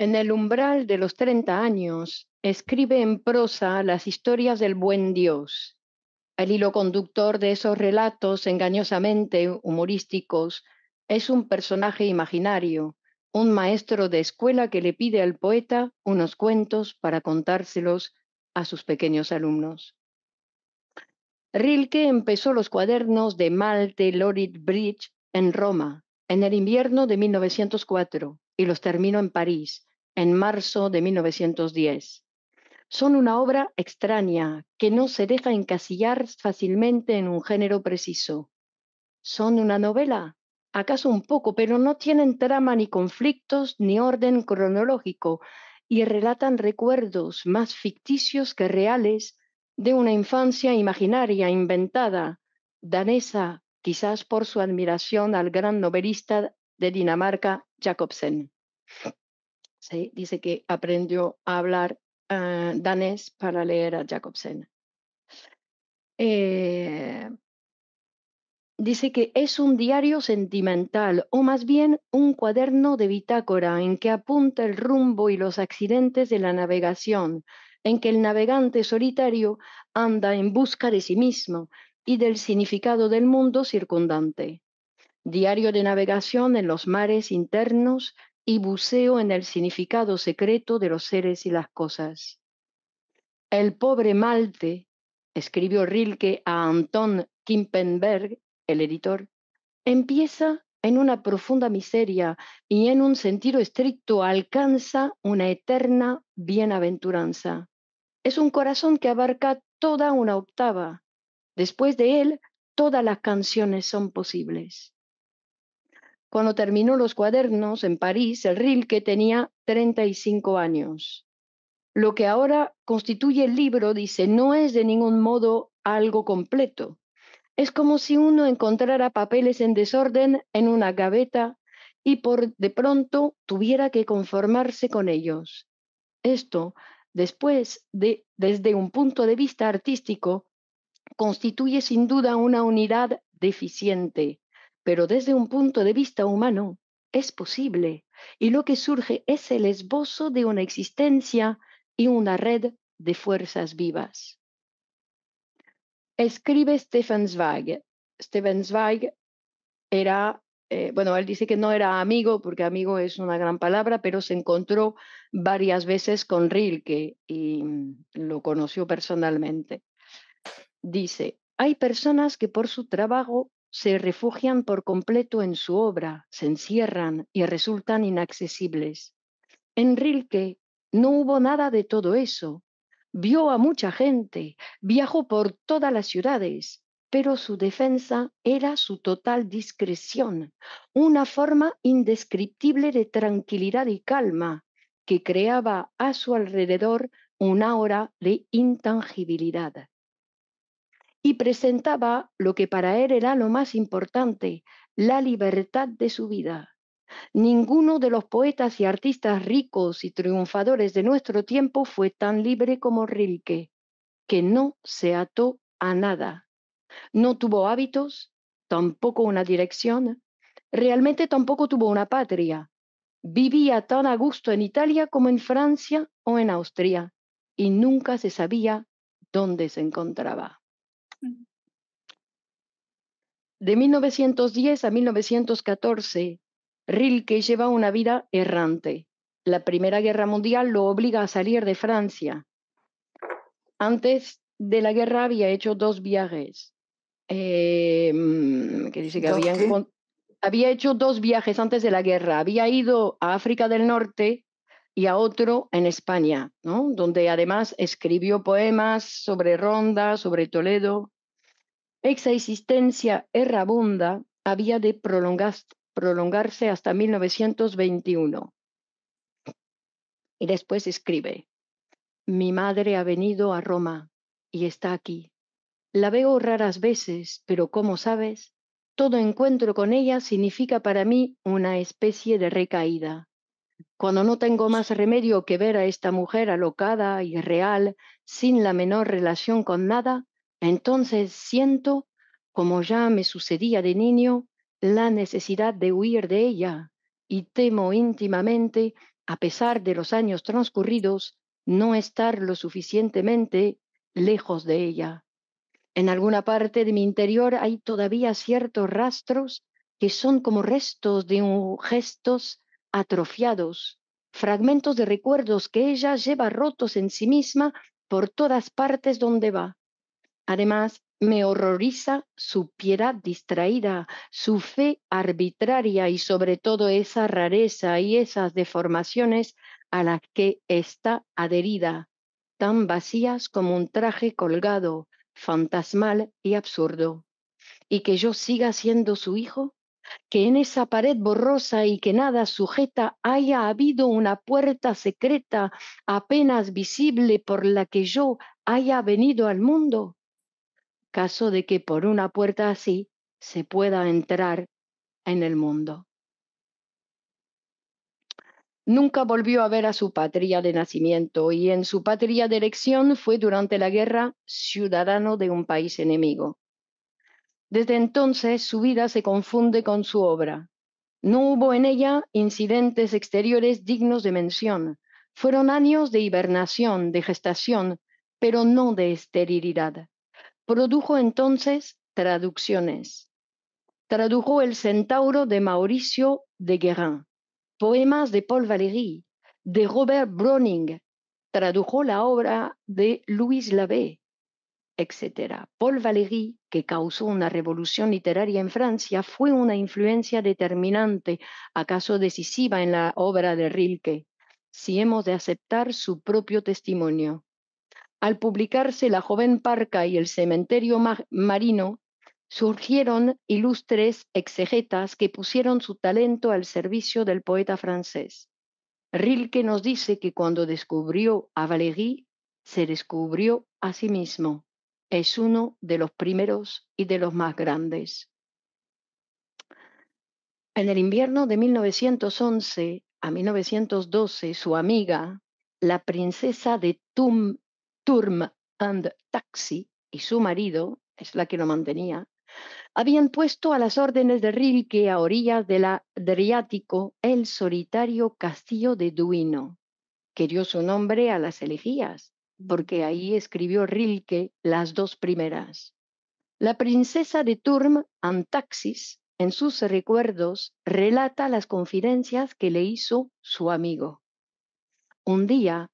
En el umbral de los 30 años, escribe en prosa las historias del buen Dios, el hilo conductor de esos relatos engañosamente humorísticos es un personaje imaginario, un maestro de escuela que le pide al poeta unos cuentos para contárselos a sus pequeños alumnos. Rilke empezó los cuadernos de Malte lorid Bridge en Roma en el invierno de 1904 y los terminó en París en marzo de 1910. Son una obra extraña que no se deja encasillar fácilmente en un género preciso. ¿Son una novela? Acaso un poco, pero no tienen trama ni conflictos ni orden cronológico y relatan recuerdos más ficticios que reales de una infancia imaginaria inventada, danesa quizás por su admiración al gran novelista de Dinamarca, Jacobsen. Dice que aprendió a hablar eh, danés para leer a Jacobsen. Eh, dice que es un diario sentimental o más bien un cuaderno de bitácora en que apunta el rumbo y los accidentes de la navegación, en que el navegante solitario anda en busca de sí mismo y del significado del mundo circundante. Diario de navegación en los mares internos y buceo en el significado secreto de los seres y las cosas. El pobre Malte, escribió Rilke a Anton Kimpenberg, el editor, empieza en una profunda miseria y en un sentido estricto alcanza una eterna bienaventuranza. Es un corazón que abarca toda una octava. Después de él, todas las canciones son posibles. Cuando terminó los cuadernos en París, el Rilke tenía 35 años. Lo que ahora constituye el libro, dice, no es de ningún modo algo completo, es como si uno encontrara papeles en desorden en una gaveta y por de pronto tuviera que conformarse con ellos. Esto, después de, desde un punto de vista artístico, constituye sin duda una unidad deficiente, pero desde un punto de vista humano es posible y lo que surge es el esbozo de una existencia y una red de fuerzas vivas. Escribe Stefan Zweig. Stefan Zweig era, eh, bueno, él dice que no era amigo, porque amigo es una gran palabra, pero se encontró varias veces con Rilke y mm, lo conoció personalmente. Dice, hay personas que por su trabajo se refugian por completo en su obra, se encierran y resultan inaccesibles. En Rilke no hubo nada de todo eso vio a mucha gente, viajó por todas las ciudades, pero su defensa era su total discreción, una forma indescriptible de tranquilidad y calma que creaba a su alrededor una aura de intangibilidad. Y presentaba lo que para él era lo más importante, la libertad de su vida. Ninguno de los poetas y artistas ricos y triunfadores de nuestro tiempo fue tan libre como Rilke, que no se ató a nada. No tuvo hábitos, tampoco una dirección, realmente tampoco tuvo una patria. Vivía tan a gusto en Italia como en Francia o en Austria y nunca se sabía dónde se encontraba. Mm. De 1910 a 1914, Rilke lleva una vida errante. La Primera Guerra Mundial lo obliga a salir de Francia. Antes de la guerra había hecho dos viajes. Em, dice que había hecho dos viajes antes de la guerra. Había ido a África del Norte y a otro en España, ¿no? donde además escribió poemas sobre Ronda, sobre Toledo. Esa existencia errabunda había de prolongarse prolongarse hasta 1921. Y después escribe, mi madre ha venido a Roma y está aquí. La veo raras veces, pero como sabes, todo encuentro con ella significa para mí una especie de recaída. Cuando no tengo más remedio que ver a esta mujer alocada y real, sin la menor relación con nada, entonces siento, como ya me sucedía de niño, la necesidad de huir de ella, y temo íntimamente, a pesar de los años transcurridos, no estar lo suficientemente lejos de ella. En alguna parte de mi interior hay todavía ciertos rastros que son como restos de un gestos atrofiados, fragmentos de recuerdos que ella lleva rotos en sí misma por todas partes donde va. Además, me horroriza su piedad distraída, su fe arbitraria y sobre todo esa rareza y esas deformaciones a las que está adherida, tan vacías como un traje colgado, fantasmal y absurdo. Y que yo siga siendo su hijo, que en esa pared borrosa y que nada sujeta haya habido una puerta secreta apenas visible por la que yo haya venido al mundo caso de que por una puerta así se pueda entrar en el mundo. Nunca volvió a ver a su patria de nacimiento y en su patria de elección fue durante la guerra ciudadano de un país enemigo. Desde entonces su vida se confunde con su obra. No hubo en ella incidentes exteriores dignos de mención. Fueron años de hibernación, de gestación, pero no de esterilidad. Produjo entonces traducciones. Tradujo El Centauro de Mauricio de Guérin, poemas de Paul Valéry, de Robert Browning, tradujo la obra de Louis Labé, etc. Paul Valéry, que causó una revolución literaria en Francia, fue una influencia determinante, acaso decisiva en la obra de Rilke, si hemos de aceptar su propio testimonio. Al publicarse La joven parca y El cementerio marino, surgieron ilustres exegetas que pusieron su talento al servicio del poeta francés. Rilke nos dice que cuando descubrió a Valéry, se descubrió a sí mismo. Es uno de los primeros y de los más grandes. En el invierno de 1911 a 1912, su amiga, la princesa de Tum Turm and Taxi y su marido, es la que lo mantenía, habían puesto a las órdenes de Rilke a orillas del Adriático el solitario castillo de Duino, que dio su nombre a las elegías, porque ahí escribió Rilke las dos primeras. La princesa de Turm and Taxis, en sus recuerdos, relata las confidencias que le hizo su amigo. Un día,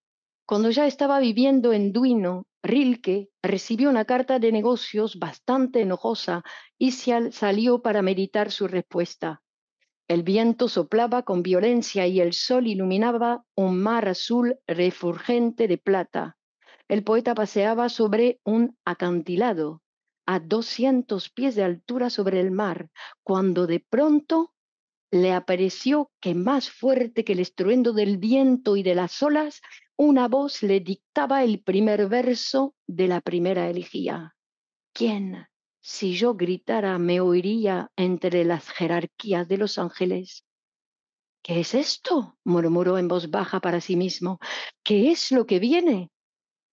cuando ya estaba viviendo en Duino, Rilke recibió una carta de negocios bastante enojosa y salió para meditar su respuesta. El viento soplaba con violencia y el sol iluminaba un mar azul refulgente de plata. El poeta paseaba sobre un acantilado a 200 pies de altura sobre el mar, cuando de pronto le apareció que más fuerte que el estruendo del viento y de las olas una voz le dictaba el primer verso de la primera elegía. ¿Quién, si yo gritara, me oiría entre las jerarquías de los ángeles? ¿Qué es esto? murmuró en voz baja para sí mismo. ¿Qué es lo que viene?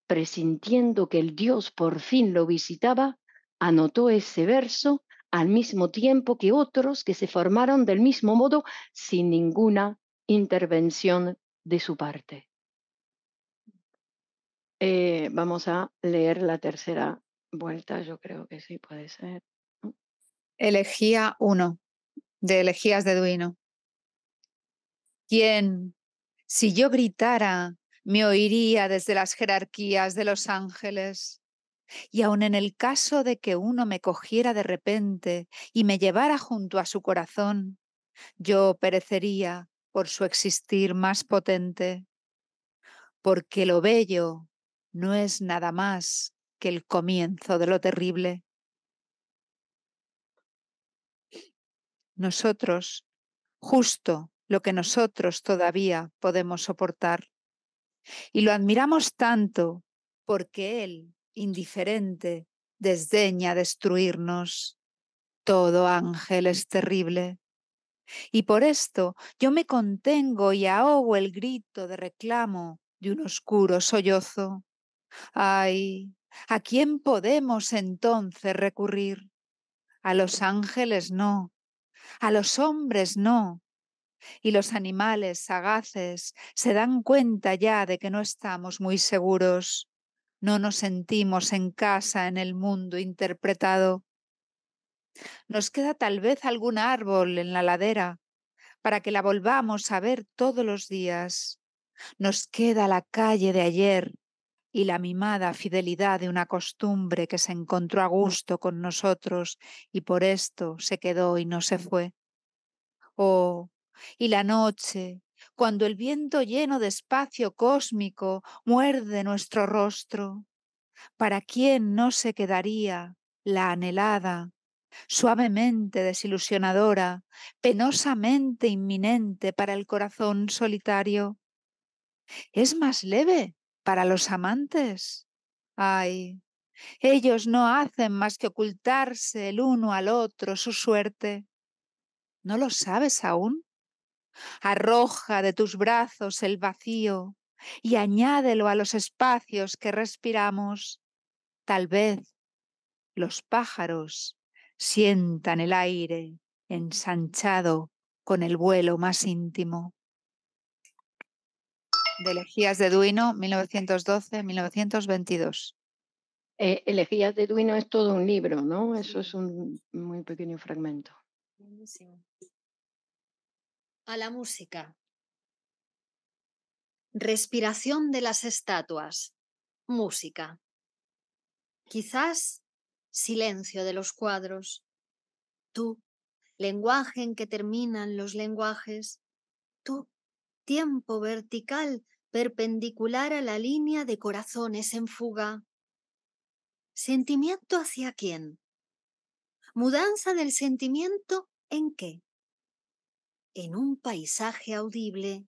Presintiendo que el Dios por fin lo visitaba, anotó ese verso al mismo tiempo que otros que se formaron del mismo modo sin ninguna intervención de su parte. Eh, vamos a leer la tercera vuelta, yo creo que sí puede ser. Elegía 1 de Elegías de Duino. ¿Quién, si yo gritara, me oiría desde las jerarquías de los ángeles? Y aun en el caso de que uno me cogiera de repente y me llevara junto a su corazón, yo perecería por su existir más potente, porque lo bello no es nada más que el comienzo de lo terrible. Nosotros, justo lo que nosotros todavía podemos soportar. Y lo admiramos tanto porque Él, indiferente, desdeña destruirnos. Todo ángel es terrible. Y por esto yo me contengo y ahogo el grito de reclamo de un oscuro sollozo. Ay, ¿a quién podemos entonces recurrir? A los ángeles no, a los hombres no. Y los animales sagaces se dan cuenta ya de que no estamos muy seguros, no nos sentimos en casa en el mundo interpretado. Nos queda tal vez algún árbol en la ladera para que la volvamos a ver todos los días. Nos queda la calle de ayer y la mimada fidelidad de una costumbre que se encontró a mm. gusto con nosotros y por esto se quedó y no se mm. fue. Oh, y la noche, cuando el viento lleno de espacio cósmico muerde nuestro rostro, ¿para quién no se quedaría la anhelada, suavemente desilusionadora, penosamente inminente para el corazón solitario? Es más leve para los amantes, ay, ellos no hacen más que ocultarse el uno al otro su suerte. ¿No lo sabes aún? Arroja de tus brazos el vacío y añádelo a los espacios que respiramos. Tal vez los pájaros sientan el aire ensanchado con el vuelo más íntimo de Elegías de Duino, 1912-1922. Eh, Elegías de Duino es todo un libro, ¿no? Eso es un muy pequeño fragmento. A la música. Respiración de las estatuas. Música. Quizás silencio de los cuadros. Tú, lenguaje en que terminan los lenguajes. Tú, tiempo vertical perpendicular a la línea de corazones en fuga. ¿Sentimiento hacia quién? ¿Mudanza del sentimiento en qué? En un paisaje audible.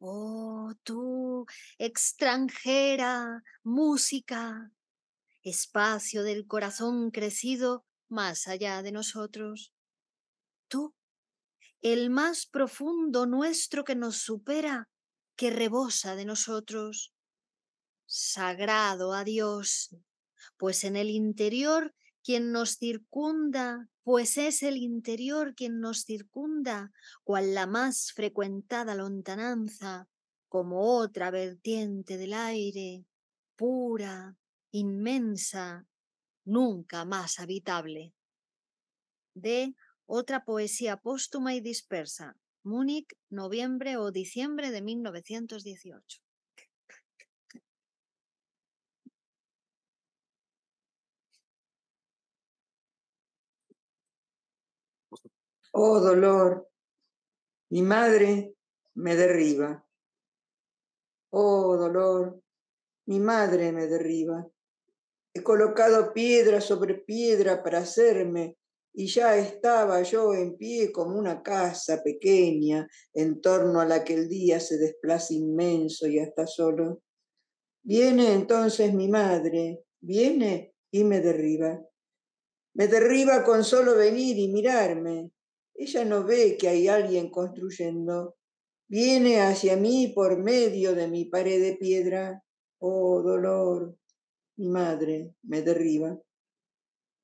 Oh, tú, extranjera, música, espacio del corazón crecido más allá de nosotros. Tú, el más profundo nuestro que nos supera, que rebosa de nosotros. Sagrado a Dios, pues en el interior quien nos circunda, pues es el interior quien nos circunda, cual la más frecuentada lontananza, como otra vertiente del aire, pura, inmensa, nunca más habitable. De otra poesía póstuma y dispersa. Múnich, noviembre o diciembre de 1918. Oh dolor, mi madre me derriba. Oh dolor, mi madre me derriba. He colocado piedra sobre piedra para hacerme y ya estaba yo en pie como una casa pequeña en torno a la que el día se desplaza inmenso y hasta solo. Viene entonces mi madre, viene y me derriba. Me derriba con solo venir y mirarme. Ella no ve que hay alguien construyendo. Viene hacia mí por medio de mi pared de piedra. Oh, dolor. Mi madre me derriba.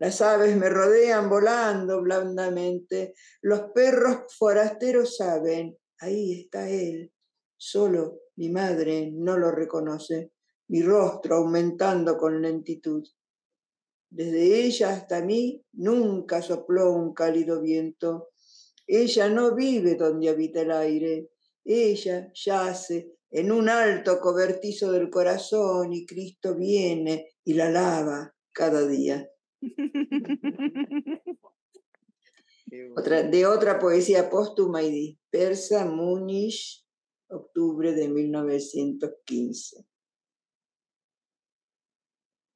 Las aves me rodean volando blandamente. Los perros forasteros saben. Ahí está él. Solo mi madre no lo reconoce. Mi rostro aumentando con lentitud. Desde ella hasta mí nunca sopló un cálido viento. Ella no vive donde habita el aire. Ella yace en un alto cobertizo del corazón y Cristo viene y la lava cada día. Otra, de otra poesía póstuma y dispersa, Múnich, octubre de 1915.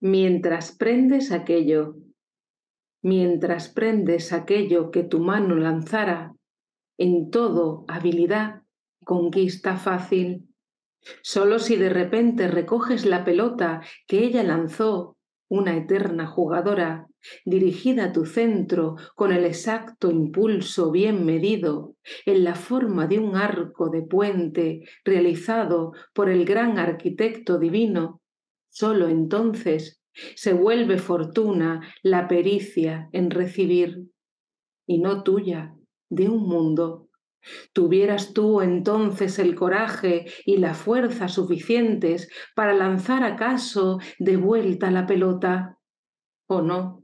Mientras prendes aquello, mientras prendes aquello que tu mano lanzara, en todo habilidad, conquista fácil. Solo si de repente recoges la pelota que ella lanzó una eterna jugadora, dirigida a tu centro con el exacto impulso bien medido, en la forma de un arco de puente realizado por el gran arquitecto divino, sólo entonces se vuelve fortuna la pericia en recibir, y no tuya, de un mundo Tuvieras tú entonces el coraje y la fuerza suficientes para lanzar acaso de vuelta la pelota. ¿O no?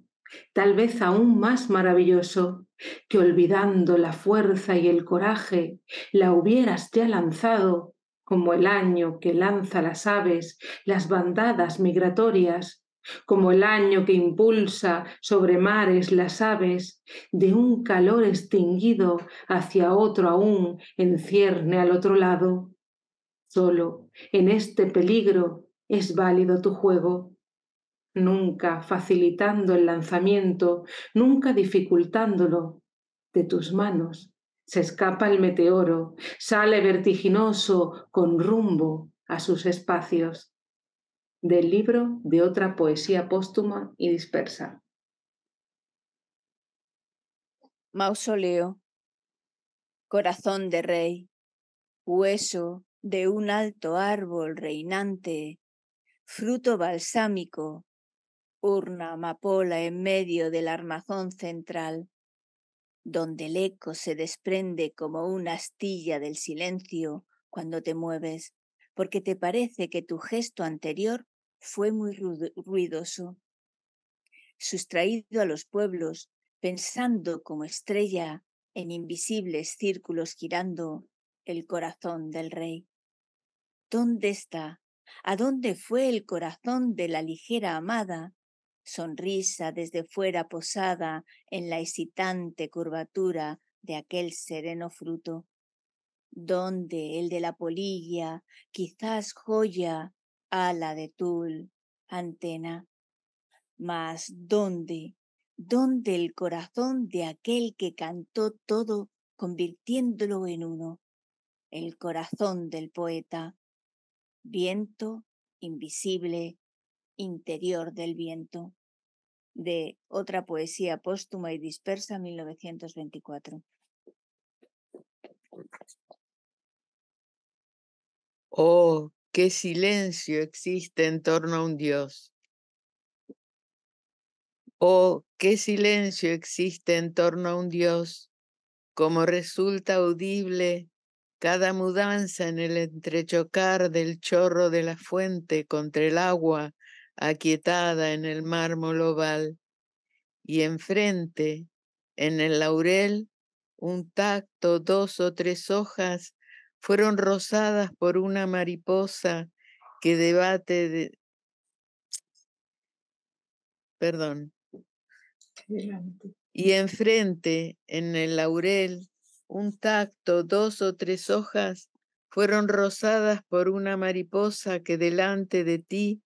Tal vez aún más maravilloso, que olvidando la fuerza y el coraje, la hubieras ya lanzado, como el año que lanza las aves, las bandadas migratorias, como el año que impulsa sobre mares las aves, de un calor extinguido hacia otro aún encierne al otro lado. Solo en este peligro es válido tu juego, nunca facilitando el lanzamiento, nunca dificultándolo. De tus manos se escapa el meteoro, sale vertiginoso con rumbo a sus espacios del libro de otra poesía póstuma y dispersa. Mausoleo, corazón de rey, hueso de un alto árbol reinante, fruto balsámico, urna amapola en medio del armazón central, donde el eco se desprende como una astilla del silencio cuando te mueves, porque te parece que tu gesto anterior fue muy ruidoso, sustraído a los pueblos, pensando como estrella en invisibles círculos girando el corazón del rey. ¿Dónde está? ¿A dónde fue el corazón de la ligera amada? Sonrisa desde fuera posada en la excitante curvatura de aquel sereno fruto. ¿Dónde el de la polilla, quizás joya, ala de tul, antena. Mas ¿dónde, dónde el corazón de aquel que cantó todo convirtiéndolo en uno? El corazón del poeta, viento invisible, interior del viento, de otra poesía póstuma y dispersa 1924. Oh, qué silencio existe en torno a un Dios. O qué silencio existe en torno a un Dios, como resulta audible cada mudanza en el entrechocar del chorro de la fuente contra el agua aquietada en el mármol oval. Y enfrente, en el laurel, un tacto, dos o tres hojas fueron rozadas por una mariposa que debate de... Perdón. Y enfrente, en el laurel, un tacto, dos o tres hojas fueron rozadas por una mariposa que delante de ti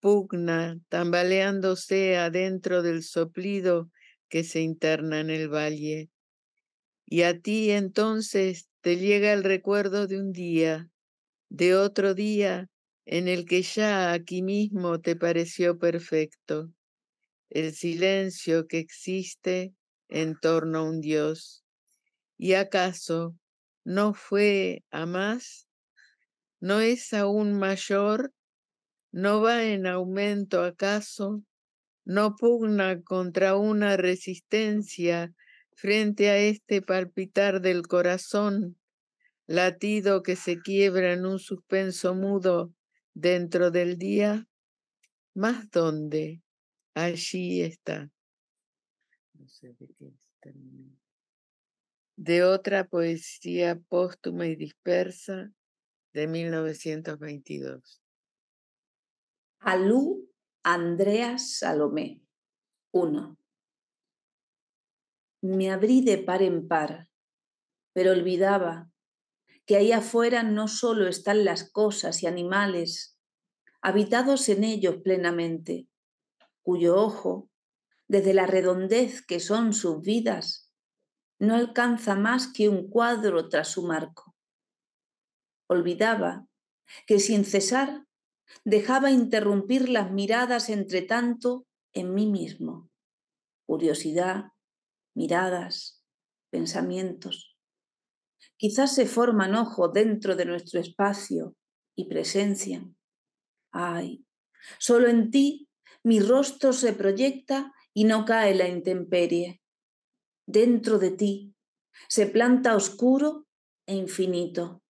pugna, tambaleándose adentro del soplido que se interna en el valle. Y a ti entonces te llega el recuerdo de un día, de otro día en el que ya aquí mismo te pareció perfecto, el silencio que existe en torno a un Dios. ¿Y acaso no fue a más? ¿No es aún mayor? ¿No va en aumento acaso? ¿No pugna contra una resistencia Frente a este palpitar del corazón, latido que se quiebra en un suspenso mudo dentro del día, más donde allí está. de otra poesía póstuma y dispersa de 1922. Alú Andrea Salomé, 1. Me abrí de par en par, pero olvidaba que ahí afuera no solo están las cosas y animales, habitados en ellos plenamente, cuyo ojo, desde la redondez que son sus vidas, no alcanza más que un cuadro tras su marco. Olvidaba que sin cesar dejaba interrumpir las miradas entre tanto en mí mismo. Curiosidad, miradas, pensamientos. Quizás se forman ojo dentro de nuestro espacio y presencia. Ay, solo en ti mi rostro se proyecta y no cae la intemperie. Dentro de ti se planta oscuro e infinito.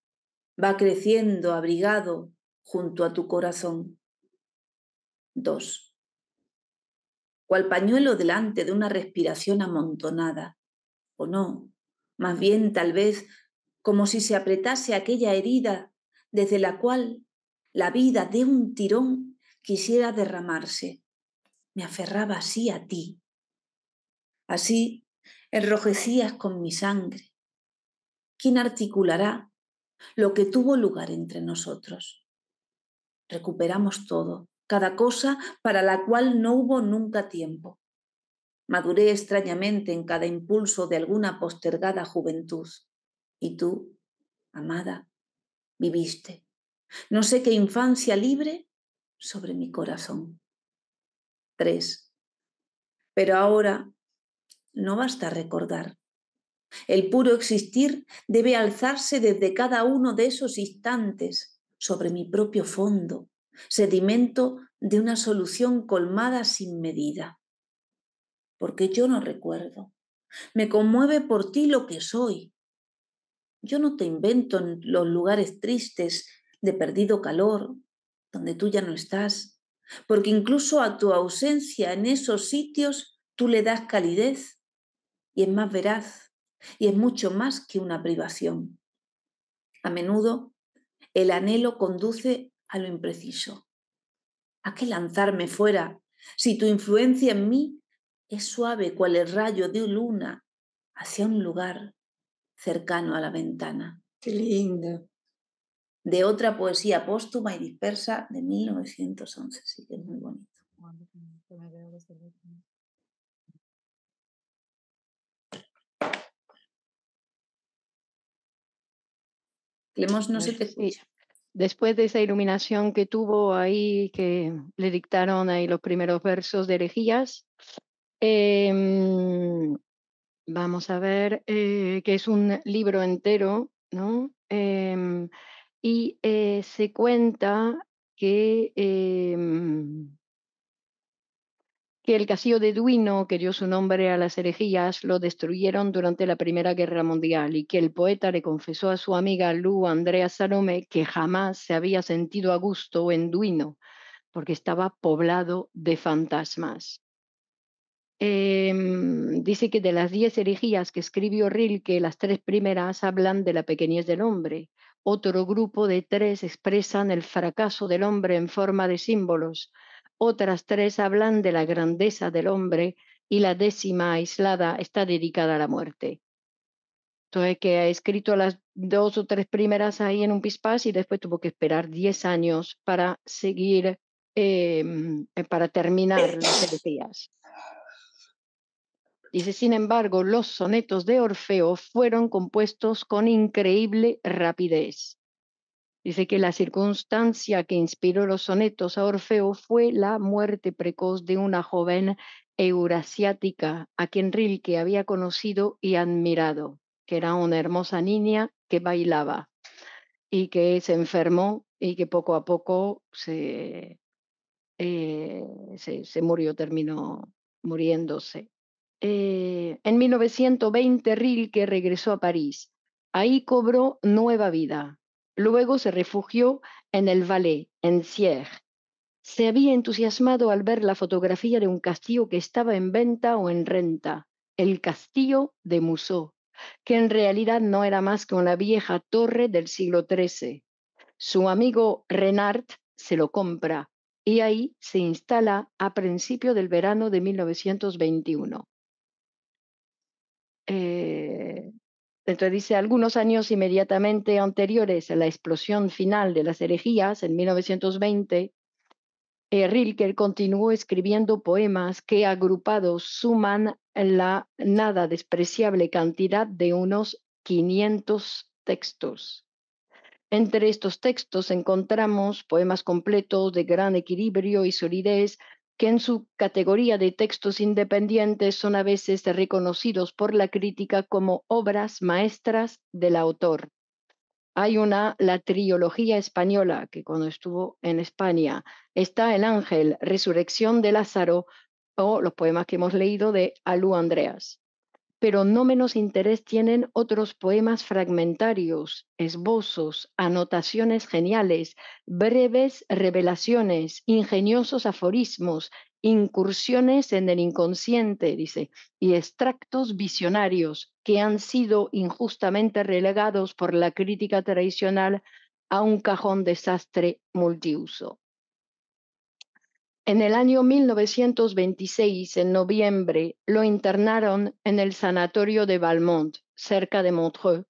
Va creciendo abrigado junto a tu corazón. 2 cual pañuelo delante de una respiración amontonada, o no, más bien tal vez como si se apretase aquella herida desde la cual la vida de un tirón quisiera derramarse. Me aferraba así a ti. Así enrojecías con mi sangre. ¿Quién articulará lo que tuvo lugar entre nosotros? Recuperamos todo, cada cosa para la cual no hubo nunca tiempo. Maduré extrañamente en cada impulso de alguna postergada juventud. Y tú, amada, viviste. No sé qué infancia libre sobre mi corazón. 3. Pero ahora no basta recordar. El puro existir debe alzarse desde cada uno de esos instantes sobre mi propio fondo, sedimento de una solución colmada sin medida. Porque yo no recuerdo. Me conmueve por ti lo que soy. Yo no te invento en los lugares tristes de perdido calor, donde tú ya no estás, porque incluso a tu ausencia en esos sitios tú le das calidez y es más veraz y es mucho más que una privación. A menudo el anhelo conduce a lo impreciso. ¿A qué lanzarme fuera si tu influencia en mí es suave cual el rayo de luna hacia un lugar cercano a la ventana? Qué lindo. De otra poesía póstuma y dispersa de 1911, sí que es muy bonito. Clemos, no pues se te después de esa iluminación que tuvo ahí, que le dictaron ahí los primeros versos de herejías, em, vamos a ver, eh, que es un libro entero, ¿no? Em, y eh, se cuenta que em, que el casillo de Duino, que dio su nombre a las herejías, lo destruyeron durante la Primera Guerra Mundial y que el poeta le confesó a su amiga Lu Andrea Salome que jamás se había sentido a gusto en Duino, porque estaba poblado de fantasmas. Em, dice que de las diez herejías que escribió Rilke, las tres primeras hablan de la pequeñez del hombre. Otro grupo de tres expresan el fracaso del hombre en forma de símbolos otras tres hablan de la grandeza del hombre y la décima aislada está dedicada a la muerte. Entonces, que ha escrito las dos o tres primeras ahí en un pispás y después tuvo que esperar diez años para seguir, em, eh, para terminar las herejías. Dice, sin embargo, los sonetos de Orfeo fueron compuestos con increíble rapidez. Dice que la circunstancia que inspiró los sonetos a Orfeo fue la muerte precoz de una joven eurasiática a quien Rilke había conocido y admirado, que era una hermosa niña que bailaba y que se enfermó y que poco a poco se, eh, se, murió, terminó muriéndose. Eh, en 1920 Rilke regresó a París. Ahí cobró nueva vida Luego se refugió en el Valais, en Sierre. Se había entusiasmado al ver la fotografía de un castillo que estaba en venta o en renta, el castillo de Musot, que en realidad no era más que una vieja torre del siglo XIII. Su amigo Renard se lo compra y ahí se instala a principio del verano de 1921. Entonces dice, algunos años inmediatamente anteriores a la explosión final de las herejías en 1920, eh, Rilke continuó escribiendo poemas que agrupados suman la nada despreciable cantidad de unos 500 textos. Entre estos textos encontramos poemas completos de gran equilibrio y solidez que en su categoría de textos independientes son a veces reconocidos por la crítica como obras maestras del autor. Hay una, la trilogía española, que cuando estuvo en España, está El Ángel, Resurrección de Lázaro, o los poemas que hemos leído de Alú Andreas pero no menos interés tienen otros poemas fragmentarios, esbozos, anotaciones geniales, breves revelaciones, ingeniosos aforismos, incursiones en el inconsciente, dice, y extractos visionarios que han sido injustamente relegados por la crítica tradicional a un cajón desastre multiuso. En el año 1926, en noviembre, lo internaron en el sanatorio de Valmont, cerca de Montreux,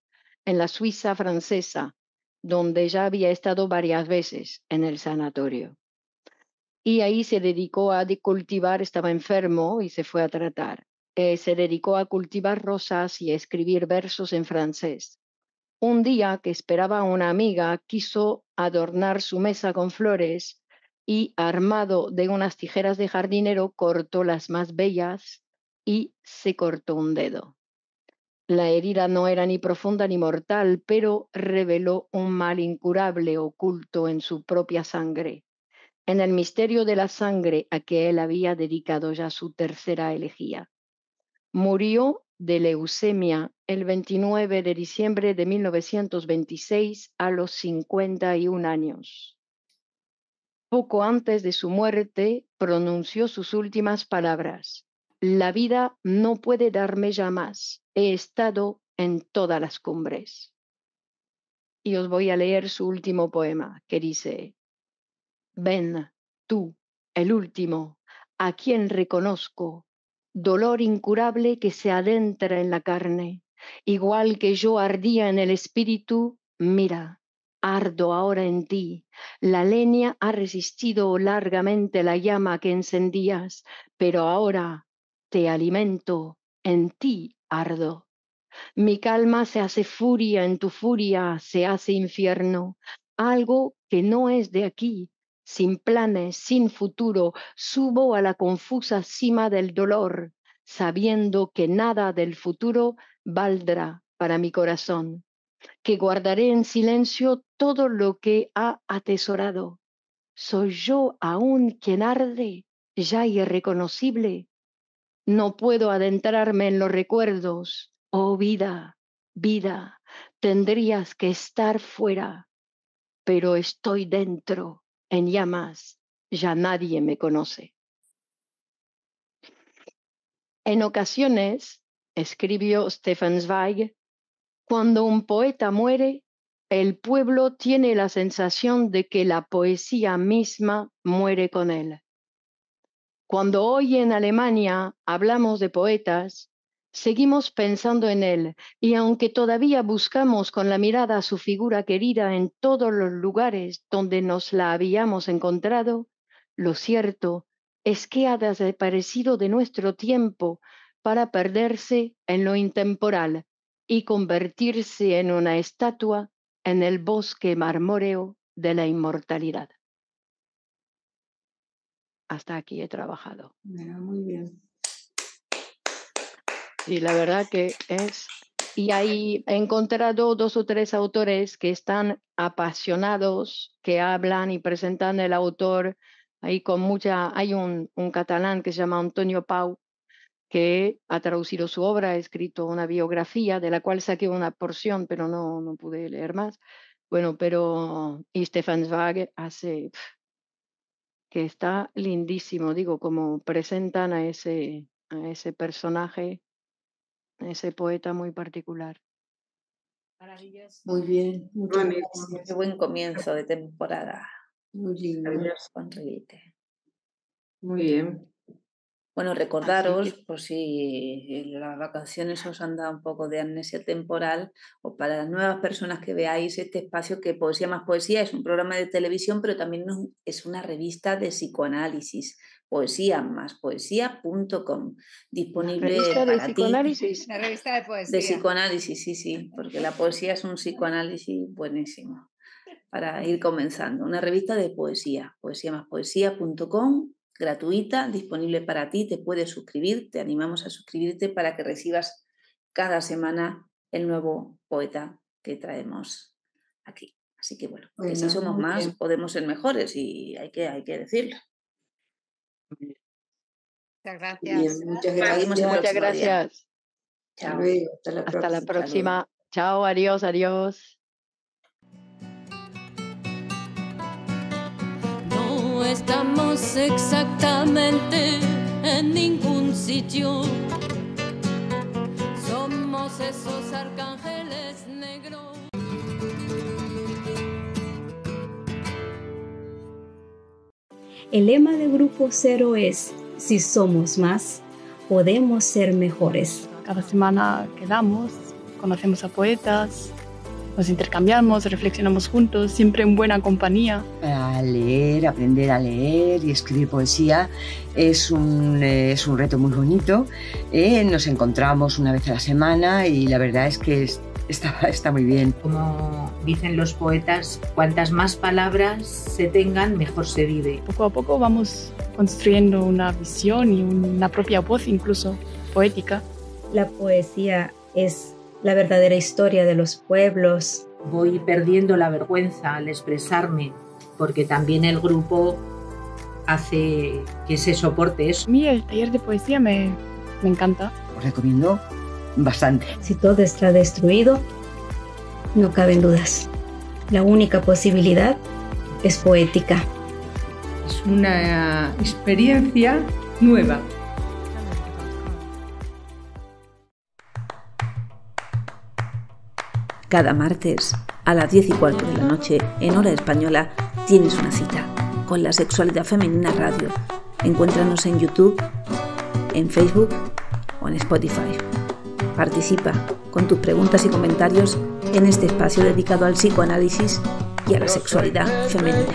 en la Suiza francesa, donde ya había estado varias veces en el sanatorio. Y ahí se dedicó a cultivar, estaba enfermo y se fue a tratar. Eh, se dedicó a cultivar rosas y a escribir versos en francés. Un día que esperaba a una amiga, quiso adornar su mesa con flores y armado de unas tijeras de jardinero cortó las más bellas y se cortó un dedo. La herida no era ni profunda ni mortal, pero reveló un mal incurable oculto en su propia sangre, en el misterio de la sangre a que él había dedicado ya su tercera elegía. Murió de leucemia el 29 de diciembre de 1926 a los 51 años poco antes de su muerte, pronunció sus últimas palabras. La vida no puede darme ya más. He estado en todas las cumbres. Y os voy a leer su último poema, que dice, Ven, tú, el último, a quien reconozco, dolor incurable que se adentra en la carne. Igual que yo ardía en el espíritu, mira, Ardo ahora en ti. La leña ha resistido largamente la llama que encendías, pero ahora te alimento, en ti ardo. Mi calma se hace furia, en tu furia se hace infierno. Algo que no es de aquí, sin planes, sin futuro, subo a la confusa cima del dolor, sabiendo que nada del futuro valdrá para mi corazón que guardaré en silencio todo lo que ha atesorado. Soy yo aún quien arde, ya irreconocible. No puedo adentrarme en los recuerdos. Oh vida, vida, tendrías que estar fuera, pero estoy dentro, en llamas, ya nadie me conoce. En ocasiones, escribió Stefan Zweig, cuando un poeta muere, el pueblo tiene la sensación de que la poesía misma muere con él. Cuando hoy en Alemania hablamos de poetas, seguimos pensando en él y aunque todavía buscamos con la mirada su figura querida en todos los lugares donde nos la habíamos encontrado, lo cierto es que ha desaparecido de nuestro tiempo para perderse en lo intemporal y convertirse en una estatua en el bosque marmóreo de la inmortalidad. Hasta aquí he trabajado. muy bien. Y la verdad que es... Y ahí he encontrado dos o tres autores que están apasionados, que hablan y presentan el autor. Ahí con mucha... Hay un, un catalán que se llama Antonio Pau, que ha traducido su obra, ha escrito una biografía de la cual saqué una porción, pero no, no pude leer más. Bueno, pero y Stefan Zweig hace que está lindísimo, digo, como presentan a ese, a ese personaje, a ese poeta muy particular. Maravilloso. Muy bien, Bien. Qué buen comienzo de temporada. Muy lindo. Muy bien. Bueno, ah, recordaros, por si las vacaciones os han dado un poco de amnesia temporal, o para las nuevas personas que veáis este espacio que Poesía más Poesía es un programa de televisión, pero también es una revista de psicoanálisis, poesía más poesía.com, disponible la de psicoanálisis. La revista de poesía. De psicoanálisis, sí, sí, porque la poesía es un psicoanálisis buenísimo. Para ir comenzando, una revista de poesía, poesía más poesía.com gratuita disponible para ti. Te puedes suscribir, te animamos a suscribirte para que recibas cada semana el nuevo poeta que traemos aquí. Así que bueno, porque si somos más, podemos ser mejores y hay que, hay que decirlo. Muchas gracias. muchas gracias. Chao. Hasta la próxima. Chao, adiós, adiós. estamos exactamente en ningún sitio. Somos esos arcángeles negros. El lema de Grupo Cero es, si somos más, podemos ser mejores. Cada semana quedamos, conocemos a poetas, nos intercambiamos, reflexionamos juntos, siempre en buena compañía. Para leer, aprender a leer y escribir poesía es un, eh, es un reto muy bonito. Eh, nos encontramos una vez a la semana y la verdad es que está, está muy bien. Como dicen los poetas, cuantas más palabras se tengan, mejor se vive. Poco a poco vamos construyendo una visión y una propia voz incluso poética. La poesía es la verdadera historia de los pueblos. Voy perdiendo la vergüenza al expresarme, porque también el grupo hace que se soporte eso. A mí el taller de poesía me, encanta. Os recomiendo bastante. Si todo está destruido, no caben dudas. La única posibilidad es poética. Es una experiencia nueva. Cada martes, a las 10 y cuarto de la noche, en hora española, tienes una cita con la sexualidad femenina radio. Encuéntranos en YouTube, en Facebook o en Spotify. Participa con tus preguntas y comentarios en este espacio dedicado al psicoanálisis y a la sexualidad femenina.